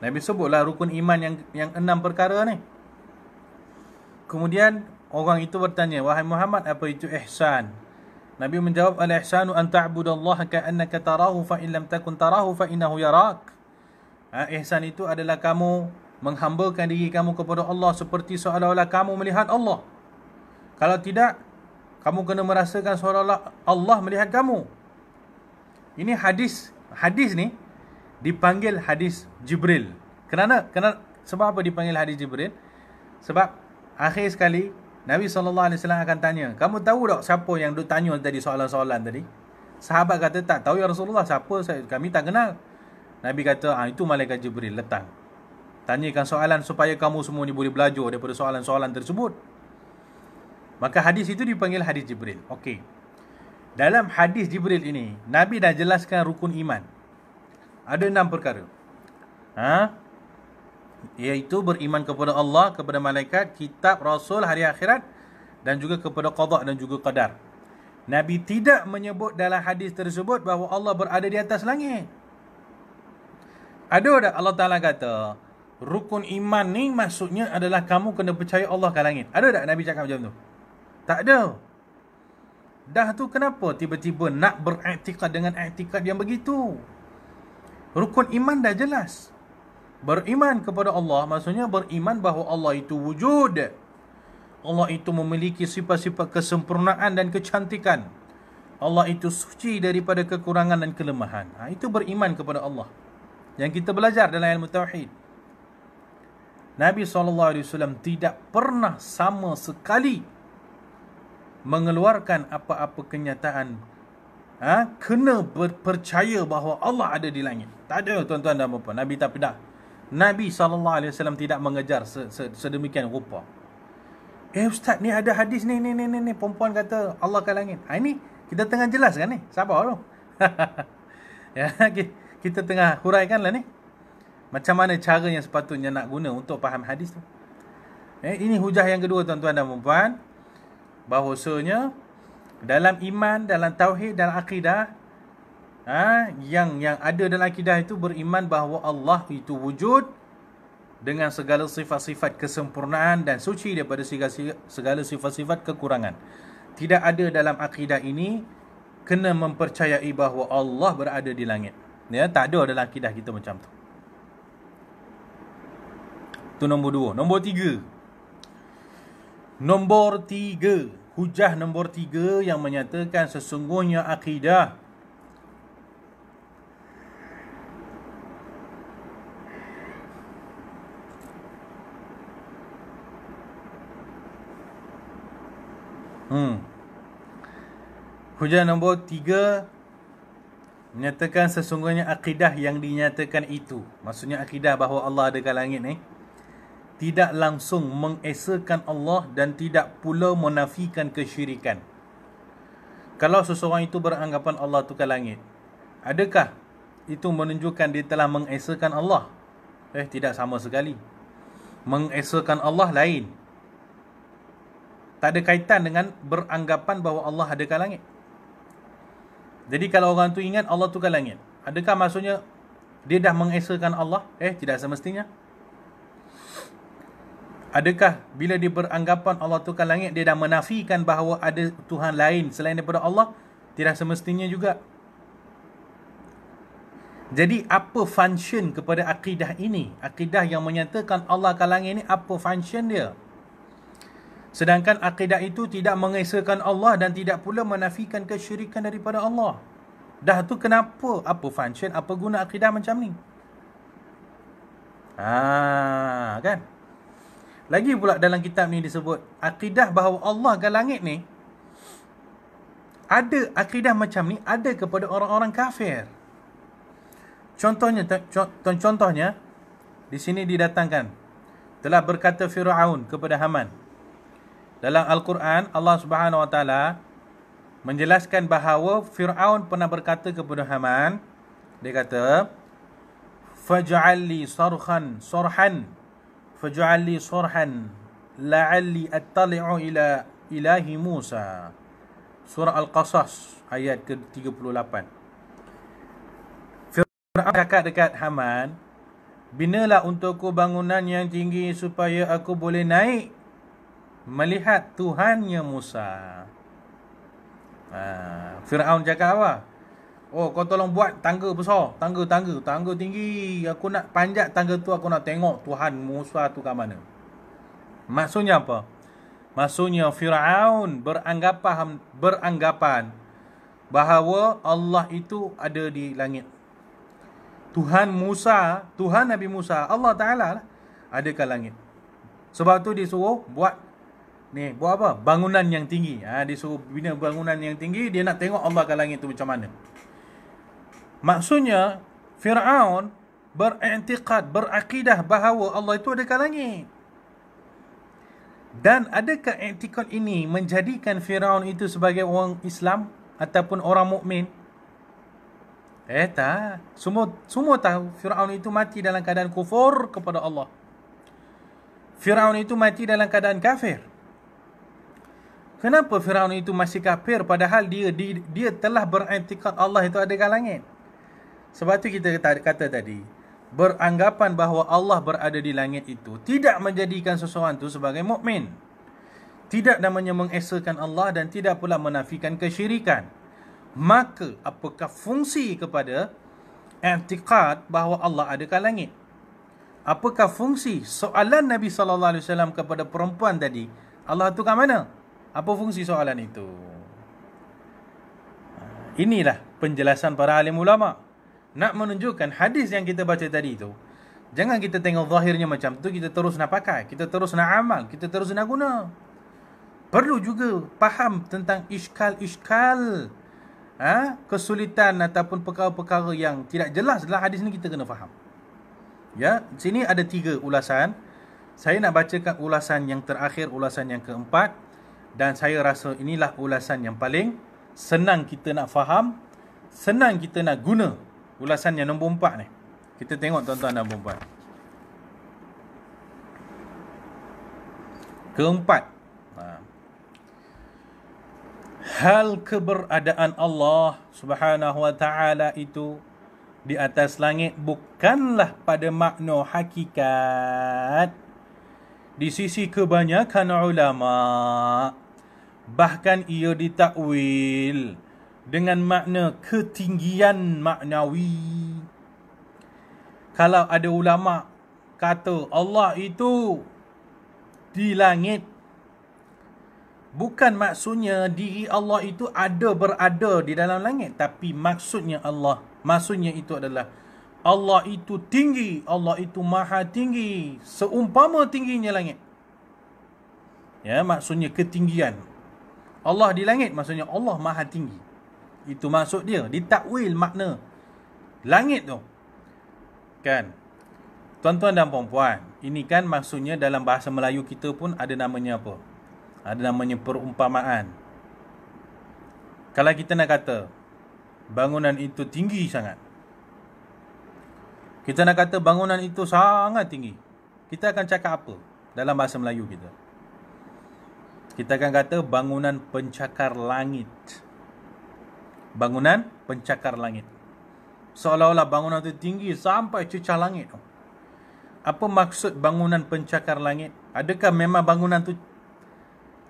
Nabi sebutlah rukun iman yang yang enam perkara ni. Kemudian orang itu bertanya, "Wahai Muhammad, apa itu ihsan?" Nabi menjawab, "Al-ihsanu an ta'budallaha ka'annaka tarahu fa takun tarahu fa yarak." Ha, ihsan itu adalah kamu menghambakan diri kamu kepada Allah seperti seolah-olah kamu melihat Allah. Kalau tidak, kamu kena merasakan seolah-olah Allah melihat kamu. Ini hadis, hadis ni dipanggil hadis Jibril. Kenapa? Kenapa sebab apa dipanggil hadis Jibril? Sebab akhir sekali Nabi sallallahu alaihi wasallam akan tanya, "Kamu tahu tak siapa yang duk tanya tadi soalan-soalan tadi?" Sahabat kata, "Tak tahu ya Rasulullah, siapa? Kami tak kenal." Nabi kata, "Ah itu malaikat Jibril letak." Tanyakan soalan supaya kamu semua ni boleh belajar daripada soalan-soalan tersebut. Maka hadis itu dipanggil hadis Jibril. Okey. Dalam hadis Jibril ini, Nabi dah jelaskan rukun iman. Ada enam perkara. Ha? Iaitu beriman kepada Allah, kepada malaikat, kitab, rasul, hari akhirat dan juga kepada qadak dan juga qadar. Nabi tidak menyebut dalam hadis tersebut bahawa Allah berada di atas langit. Ada dah Allah Ta'ala kata, rukun iman ni maksudnya adalah kamu kena percaya Allah kat langit. Ada tak Nabi cakap macam tu? Tak ada. Dah tu kenapa tiba-tiba nak beriktikad dengan iktikad yang begitu? Rukun iman dah jelas. Beriman kepada Allah maksudnya beriman bahawa Allah itu wujud. Allah itu memiliki sifat-sifat kesempurnaan dan kecantikan. Allah itu suci daripada kekurangan dan kelemahan. Ha, itu beriman kepada Allah. Yang kita belajar dalam ilmu tauhid. Nabi SAW tidak pernah sama sekali mengeluarkan apa-apa kenyataan ha? kena percaya bahawa Allah ada di langit. Tak ada tuan-tuan dan puan-puan. Nabi tak pernah. Nabi SAW tidak mengejar sedemikian rupa. Eh ustaz ni ada hadis ni, ni, ni, ni, ni. Perempuan kata Allah ke langit. Ha, ini kita tengah jelaskan ni. Sabar tu. ya, kita tengah huraikan lah ni. Macam mana cara yang sepatutnya nak guna untuk faham hadis tu? Eh, ini hujah yang kedua tuan-tuan dan puan-puan. Bahawasanya dalam iman, dalam tauhid dan akidah ha, yang yang ada dalam akidah itu beriman bahawa Allah itu wujud dengan segala sifat-sifat kesempurnaan dan suci daripada segala sifat-sifat kekurangan. Tidak ada dalam akidah ini kena mempercayai bahawa Allah berada di langit. Ya, tak ada dalam akidah kita macam tu. Tu nombor dua. Nombor tiga. Nombor tiga. Hujah nombor tiga yang menyatakan sesungguhnya akidah. Hmm. Hujah nombor tiga menyatakan sesungguhnya akidah yang dinyatakan itu. Maksudnya akidah bahawa Allah ada kat langit ni. Eh? tidak langsung mengesakan Allah dan tidak pula menafikan kesyirikan. Kalau seseorang itu beranggapan Allah tu ke langit, adakah itu menunjukkan dia telah mengesakan Allah? Eh, tidak sama sekali. Mengesakan Allah lain. Tak ada kaitan dengan beranggapan bahawa Allah ada ke langit. Jadi kalau orang tu ingat Allah tu ke langit, adakah maksudnya dia dah mengesakan Allah? Eh, tidak semestinya. Adakah bila dia beranggapan Allah tukar langit Dia dah menafikan bahawa ada Tuhan lain selain daripada Allah Tidak semestinya juga Jadi apa function kepada akidah ini Akidah yang menyatakan Allah akan langit ini Apa function dia Sedangkan akidah itu tidak mengesahkan Allah Dan tidak pula menafikan kesyirikan daripada Allah Dah tu kenapa Apa function Apa guna akidah macam ni Ah, kan? Lagi pula dalam kitab ni disebut akidah bahawa Allah ke langit ni ada akidah macam ni ada kepada orang-orang kafir. Contohnya contohnya di sini didatangkan telah berkata Firaun kepada Haman. Dalam Al-Quran Allah Subhanahu Wa Taala menjelaskan bahawa Firaun pernah berkata kepada Haman dia kata faj'al li sarhan sarhan faj'alli surhan la'alli attali'u ila ilahi Musa. Surah Al-Qasas ayat ke-38. Fir'aun berkata dekat Haman, Binalah untukku bangunan yang tinggi supaya aku boleh naik melihat Tuhannya Musa. Ha, Fir'aun cakap apa? Oh kau tolong buat tangga besar Tangga tangga tangga tinggi Aku nak panjat tangga tu aku nak tengok Tuhan Musa tu kat mana Maksudnya apa? Maksudnya Fir'aun beranggapan, beranggapan Bahawa Allah itu ada di langit Tuhan Musa, Tuhan Nabi Musa, Allah Ta'ala lah, ada kat langit. Sebab tu dia suruh buat ni buat apa? Bangunan yang tinggi. Ha, dia suruh bina bangunan yang tinggi, dia nak tengok Allah kat langit tu macam mana. Maksudnya Firaun beriktikad, berakidah bahawa Allah itu ada kat langit. Dan adakah iktikad ini menjadikan Firaun itu sebagai orang Islam ataupun orang mukmin? Eh tak. Semua semua tahu Firaun itu mati dalam keadaan kufur kepada Allah. Firaun itu mati dalam keadaan kafir. Kenapa Firaun itu masih kafir padahal dia dia, dia telah beriktikad Allah itu ada kat langit? Sebab tu kita kata tadi Beranggapan bahawa Allah berada di langit itu Tidak menjadikan seseorang itu sebagai mukmin. Tidak namanya mengesahkan Allah dan tidak pula menafikan kesyirikan Maka apakah fungsi kepada Antiqad bahawa Allah ada di langit Apakah fungsi soalan Nabi SAW kepada perempuan tadi Allah tu kat mana? Apa fungsi soalan itu? Inilah penjelasan para alim ulama' nak menunjukkan hadis yang kita baca tadi tu jangan kita tengok zahirnya macam tu kita terus nak pakai kita terus nak amal kita terus nak guna perlu juga faham tentang iskal-iskal ha kesulitan ataupun perkara-perkara yang tidak jelas dalam hadis ni kita kena faham ya sini ada tiga ulasan saya nak bacakan ulasan yang terakhir ulasan yang keempat dan saya rasa inilah ulasan yang paling senang kita nak faham senang kita nak guna Ulasan yang nombor empat ni Kita tengok tuan-tuan dan perempuan Keempat ha. Hal keberadaan Allah Subhanahu wa ta'ala itu Di atas langit Bukanlah pada makna hakikat Di sisi kebanyakan ulama' Bahkan ia ditakwil dengan makna ketinggian maknawi. Kalau ada ulama kata Allah itu di langit bukan maksudnya diri Allah itu ada berada di dalam langit tapi maksudnya Allah maksudnya itu adalah Allah itu tinggi Allah itu maha tinggi seumpama tingginya langit ya maksudnya ketinggian Allah di langit maksudnya Allah maha tinggi itu maksud dia. Ditakwil makna langit tu. Kan? Tuan-tuan dan puan-puan, ini kan maksudnya dalam bahasa Melayu kita pun ada namanya apa? Ada namanya perumpamaan. Kalau kita nak kata bangunan itu tinggi sangat. Kita nak kata bangunan itu sangat tinggi. Kita akan cakap apa dalam bahasa Melayu kita? Kita akan kata bangunan pencakar langit bangunan pencakar langit. Seolah-olah bangunan itu tinggi sampai cecah langit. Apa maksud bangunan pencakar langit? Adakah memang bangunan itu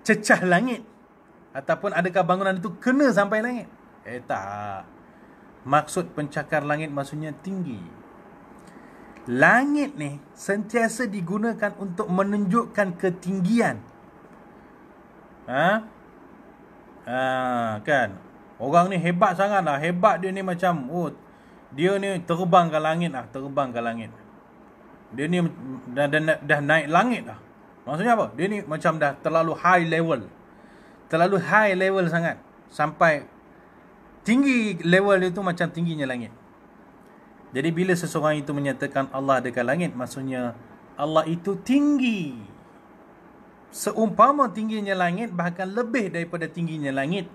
cecah langit? Ataupun adakah bangunan itu kena sampai langit? Eh tak. Maksud pencakar langit maksudnya tinggi. Langit ni sentiasa digunakan untuk menunjukkan ketinggian. Ha? Ha, kan? Orang ni hebat sangat lah. Hebat dia ni macam, oh, dia ni terbang ke langit lah. Terbang ke langit. Dia ni dah, dah, dah naik langit lah. Maksudnya apa? Dia ni macam dah terlalu high level. Terlalu high level sangat. Sampai tinggi level dia tu macam tingginya langit. Jadi bila seseorang itu menyatakan Allah dekat langit, maksudnya Allah itu tinggi. Seumpama tingginya langit, bahkan lebih daripada tingginya langit.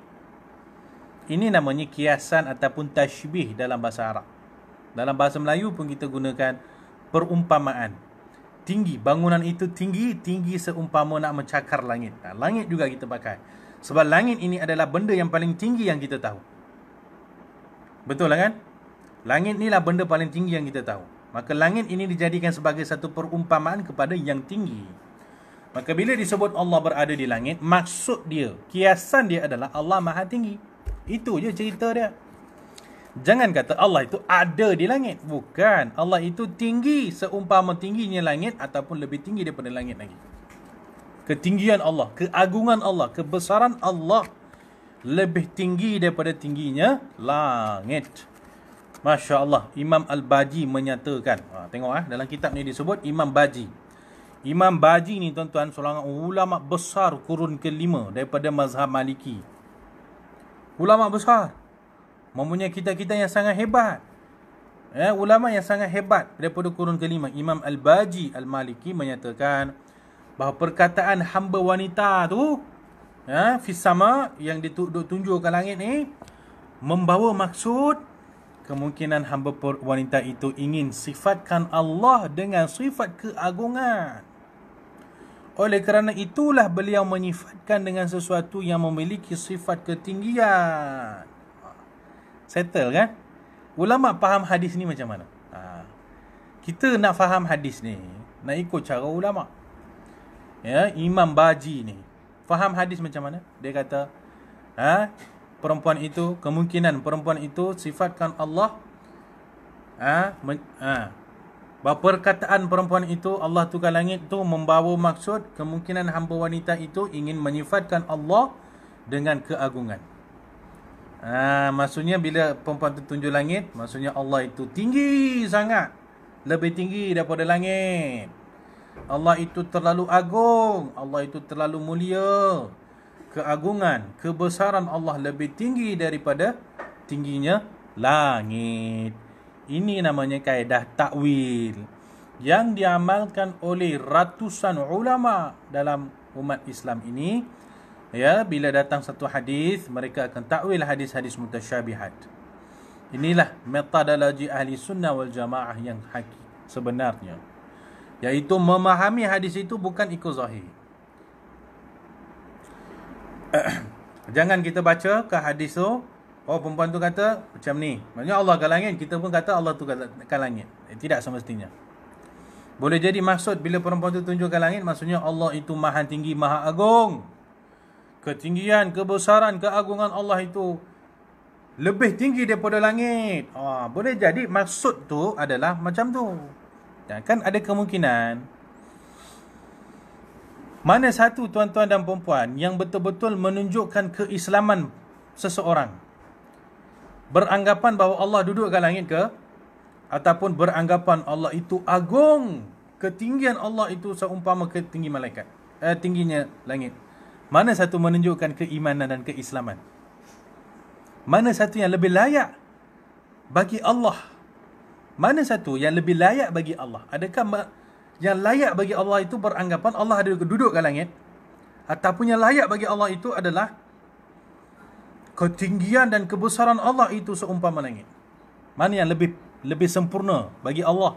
Ini namanya kiasan ataupun tashbih dalam bahasa Arab. Dalam bahasa Melayu pun kita gunakan perumpamaan. Tinggi, bangunan itu tinggi, tinggi seumpama nak mencakar langit. Nah, langit juga kita pakai. Sebab langit ini adalah benda yang paling tinggi yang kita tahu. Betul lah kan? Langit lah benda paling tinggi yang kita tahu. Maka langit ini dijadikan sebagai satu perumpamaan kepada yang tinggi. Maka bila disebut Allah berada di langit, maksud dia, kiasan dia adalah Allah maha tinggi. Itu je cerita dia. Jangan kata Allah itu ada di langit. Bukan. Allah itu tinggi seumpama tingginya langit ataupun lebih tinggi daripada langit lagi. Ketinggian Allah, keagungan Allah, kebesaran Allah lebih tinggi daripada tingginya langit. Masya Allah, Imam Al-Baji menyatakan. Ha, tengok eh, dalam kitab ni disebut Imam Baji. Imam Baji ni tuan-tuan seorang ulama besar kurun kelima daripada mazhab Maliki ulama besar mempunyai kita-kita yang sangat hebat ya ulama yang sangat hebat daripada kurun kelima Imam Al-Baji Al-Maliki menyatakan bahawa perkataan hamba wanita tu ya eh, yang dituduk ke langit ni membawa maksud kemungkinan hamba wanita itu ingin sifatkan Allah dengan sifat keagungan oleh kerana itulah beliau menyifatkan dengan sesuatu yang memiliki sifat ketinggian. Settle kan? Ulama faham hadis ni macam mana? Ha. Kita nak faham hadis ni, nak ikut cara ulama. Ya, Imam Baji ni faham hadis macam mana? Dia kata, ha, perempuan itu kemungkinan perempuan itu sifatkan Allah ha, men, ha bahawa perkataan perempuan itu Allah tukar langit tu membawa maksud kemungkinan hamba wanita itu ingin menyifatkan Allah dengan keagungan. Ha, maksudnya bila perempuan itu tunjuk langit, maksudnya Allah itu tinggi sangat. Lebih tinggi daripada langit. Allah itu terlalu agung. Allah itu terlalu mulia. Keagungan, kebesaran Allah lebih tinggi daripada tingginya Langit. Ini namanya kaedah takwil yang diamalkan oleh ratusan ulama dalam umat Islam ini. Ya, bila datang satu hadis, mereka akan takwil hadis-hadis mutasyabihat. Inilah metodologi ahli sunnah wal jamaah yang hak sebenarnya. Yaitu memahami hadis itu bukan ikut zahir. Jangan kita baca ke hadis tu Oh perempuan tu kata macam ni. Maksudnya Allah kat langit, kita pun kata Allah tu kat langit. Eh, tidak semestinya. Boleh jadi maksud bila perempuan tu tunjukkan langit, maksudnya Allah itu maha tinggi, maha agung. Ketinggian, kebesaran, keagungan Allah itu lebih tinggi daripada langit. Oh, boleh jadi maksud tu adalah macam tu. Dan kan ada kemungkinan. Mana satu tuan-tuan dan perempuan yang betul-betul menunjukkan keislaman seseorang beranggapan bahawa Allah duduk ke langit ke ataupun beranggapan Allah itu agung ketinggian Allah itu seumpama ketinggi malaikat eh, tingginya langit mana satu menunjukkan keimanan dan keislaman mana satu yang lebih layak bagi Allah mana satu yang lebih layak bagi Allah adakah yang layak bagi Allah itu beranggapan Allah ada duduk ke langit ataupun yang layak bagi Allah itu adalah ketinggian dan kebesaran Allah itu seumpama langit. Mana yang lebih lebih sempurna bagi Allah?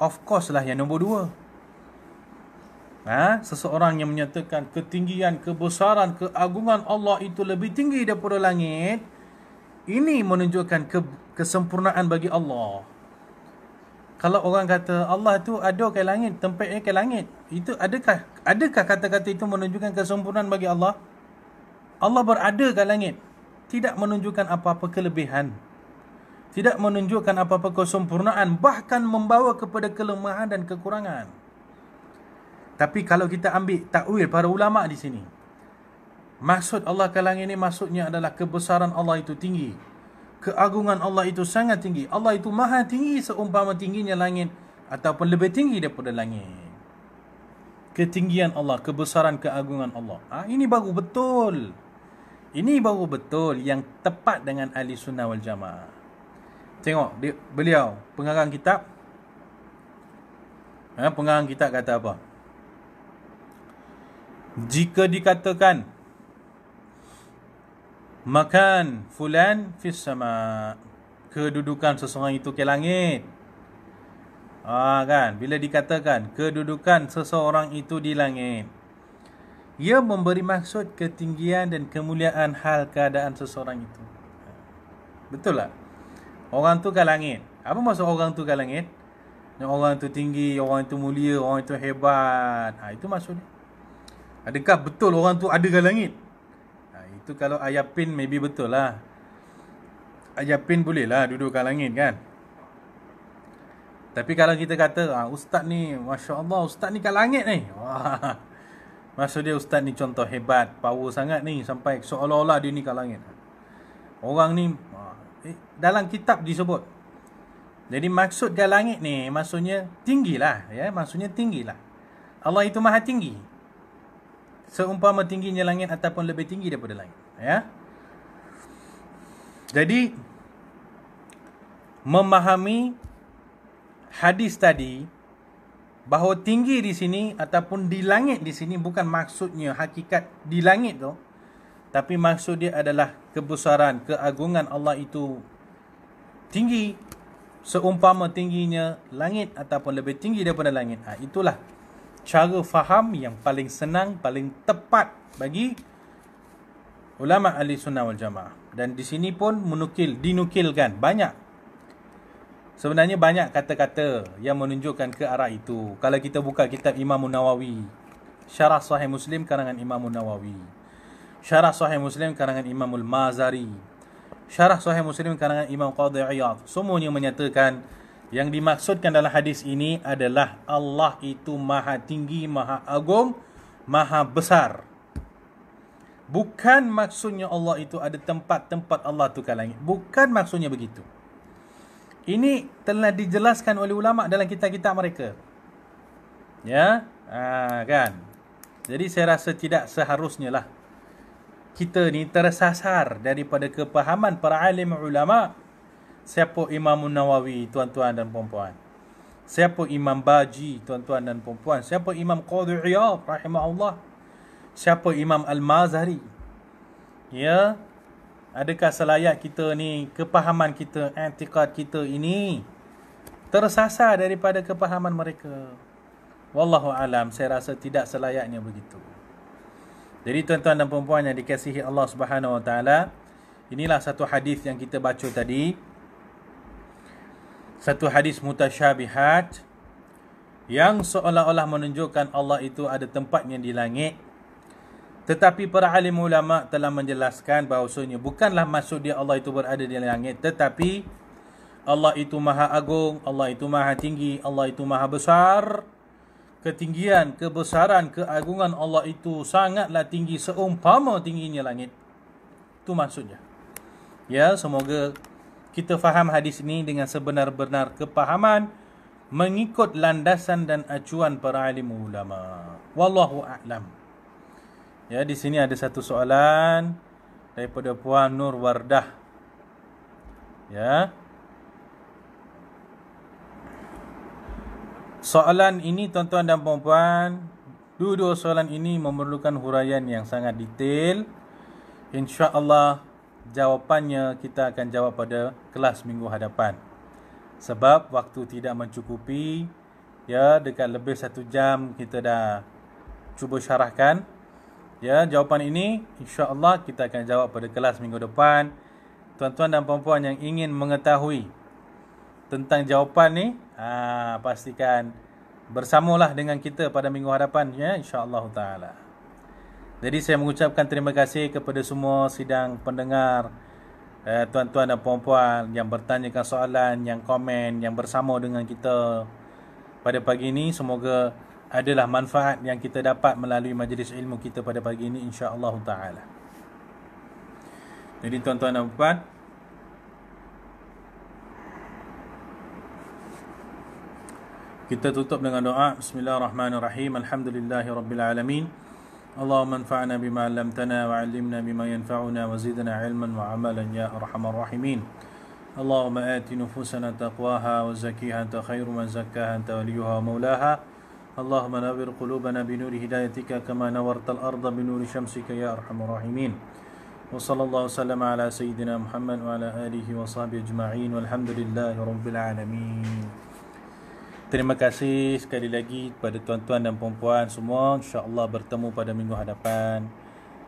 Of course lah yang nombor dua. Ha? Seseorang yang menyatakan ketinggian, kebesaran, keagungan Allah itu lebih tinggi daripada langit. Ini menunjukkan ke, kesempurnaan bagi Allah. Kalau orang kata Allah tu ada ke langit, tempatnya ke langit. Itu adakah adakah kata-kata itu menunjukkan kesempurnaan bagi Allah? Allah beradakan langit tidak menunjukkan apa-apa kelebihan tidak menunjukkan apa-apa kesempurnaan bahkan membawa kepada kelemahan dan kekurangan tapi kalau kita ambil takwil para ulama di sini maksud Allah ke langit ini maksudnya adalah kebesaran Allah itu tinggi keagungan Allah itu sangat tinggi Allah itu maha tinggi seumpama tingginya langit ataupun lebih tinggi daripada langit ketinggian Allah kebesaran keagungan Allah ha, ini baru betul ini baru betul yang tepat dengan ahli sunnah wal jamaah. Tengok dia, beliau pengarang kitab. Ha, pengarang kitab kata apa? Jika dikatakan makan fulan fis sama kedudukan seseorang itu ke langit. Ah ha, kan bila dikatakan kedudukan seseorang itu di langit. Ia memberi maksud ketinggian dan kemuliaan hal keadaan seseorang itu. Betul tak? Orang tu ke langit. Apa maksud orang tu ke langit? Orang tu tinggi, orang tu mulia, orang tu hebat. Ha, itu maksudnya. Adakah betul orang tu ada ke langit? Ha, itu kalau ayah pin maybe betul lah. Ayah pin boleh lah duduk ke langit kan? Tapi kalau kita kata, ha, ustaz ni, Masya Allah, ustaz ni ke langit ni. Wah, Maksud dia ustaz ni contoh hebat Power sangat ni sampai seolah-olah dia ni kat langit Orang ni ah, eh, Dalam kitab disebut Jadi maksud kat langit ni Maksudnya tinggilah ya? Maksudnya tinggilah Allah itu maha tinggi Seumpama tingginya langit ataupun lebih tinggi daripada langit ya? Jadi Memahami Hadis tadi Hadis tadi bahawa tinggi di sini ataupun di langit di sini bukan maksudnya hakikat di langit tu tapi maksud dia adalah kebesaran keagungan Allah itu tinggi seumpama tingginya langit ataupun lebih tinggi daripada langit ha, itulah cara faham yang paling senang paling tepat bagi ulama ahli sunnah wal jamaah dan di sini pun menukil dinukilkan banyak Sebenarnya banyak kata-kata yang menunjukkan ke arah itu. Kalau kita buka kitab Imam Nawawi, Syarah Sahih Muslim karangan Imam Nawawi. Syarah Sahih Muslim karangan Imam Al-Mazari. Syarah Sahih Muslim karangan Imam Qadhi Iyad. Semuanya menyatakan yang dimaksudkan dalam hadis ini adalah Allah itu maha tinggi, maha agung, maha besar. Bukan maksudnya Allah itu ada tempat-tempat Allah tu ke langit. Bukan maksudnya begitu. Ini telah dijelaskan oleh ulama dalam kitab-kitab mereka. Ya, ha, kan. Jadi saya rasa tidak seharusnya lah kita ni tersasar daripada kepahaman para alim ulama siapa Imam Nawawi tuan-tuan dan puan-puan. Siapa Imam Baji tuan-tuan dan puan-puan? Siapa Imam Qadhi Iyad rahimahullah? Siapa Imam Al-Mazhari? Ya, adakah selayak kita ni kepahaman kita antiqad kita ini tersasar daripada kepahaman mereka wallahu alam saya rasa tidak selayaknya begitu jadi tuan-tuan dan puan yang dikasihi Allah Subhanahu Wa inilah satu hadis yang kita baca tadi satu hadis mutasyabihat yang seolah-olah menunjukkan Allah itu ada tempatnya di langit tetapi para ahli ulama telah menjelaskan bahawasanya bukanlah maksud dia Allah itu berada di langit tetapi Allah itu maha agung, Allah itu maha tinggi, Allah itu maha besar. Ketinggian, kebesaran, keagungan Allah itu sangatlah tinggi seumpama tingginya langit. Itu maksudnya. Ya, semoga kita faham hadis ini dengan sebenar-benar kepahaman mengikut landasan dan acuan para alim ulama. Wallahu a'lam. Ya, di sini ada satu soalan daripada Puan Nur Wardah. Ya. Soalan ini tuan-tuan dan puan-puan, dua-dua soalan ini memerlukan huraian yang sangat detail. Insya-Allah jawapannya kita akan jawab pada kelas minggu hadapan. Sebab waktu tidak mencukupi, ya dekat lebih satu jam kita dah cuba syarahkan. Ya, jawapan ini insya-Allah kita akan jawab pada kelas minggu depan. Tuan-tuan dan puan-puan yang ingin mengetahui tentang jawapan ni, aa, ha, pastikan bersamalah dengan kita pada minggu hadapan ya insya-Allah taala. Jadi saya mengucapkan terima kasih kepada semua sidang pendengar eh, tuan-tuan dan puan-puan yang bertanyakan soalan, yang komen, yang bersama dengan kita pada pagi ini. Semoga adalah manfaat yang kita dapat melalui majlis ilmu kita pada pagi ini insya-Allah taala. Jadi tuan-tuan dan puan Kita tutup dengan doa Bismillahirrahmanirrahim Alhamdulillahirrabbilalamin Allahumma anfa'na bima alamtana wa'allimna bima yanfa'una wazidna ilman wa amalan ya arhamar rahimin Allahumma ati nufusana taqwaha wa zakiha anta khairu man zakkaha anta waliyuha wa maulaha اللهم نور قلوبنا بنور هدايتك كما نورت الأرض بنور شمسك يا أرحم الراحمين وصلى الله وسلم على سيدنا محمد وعلى آله وصحبه أجمعين والحمد لله رب العالمين Terima kasih sekali lagi kepada tuan-tuan dan puan-puan semua. InsyaAllah bertemu pada minggu hadapan.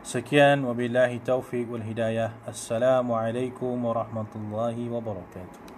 Sekian wabillahi taufiq wal hidayah. Assalamualaikum warahmatullahi wabarakatuh.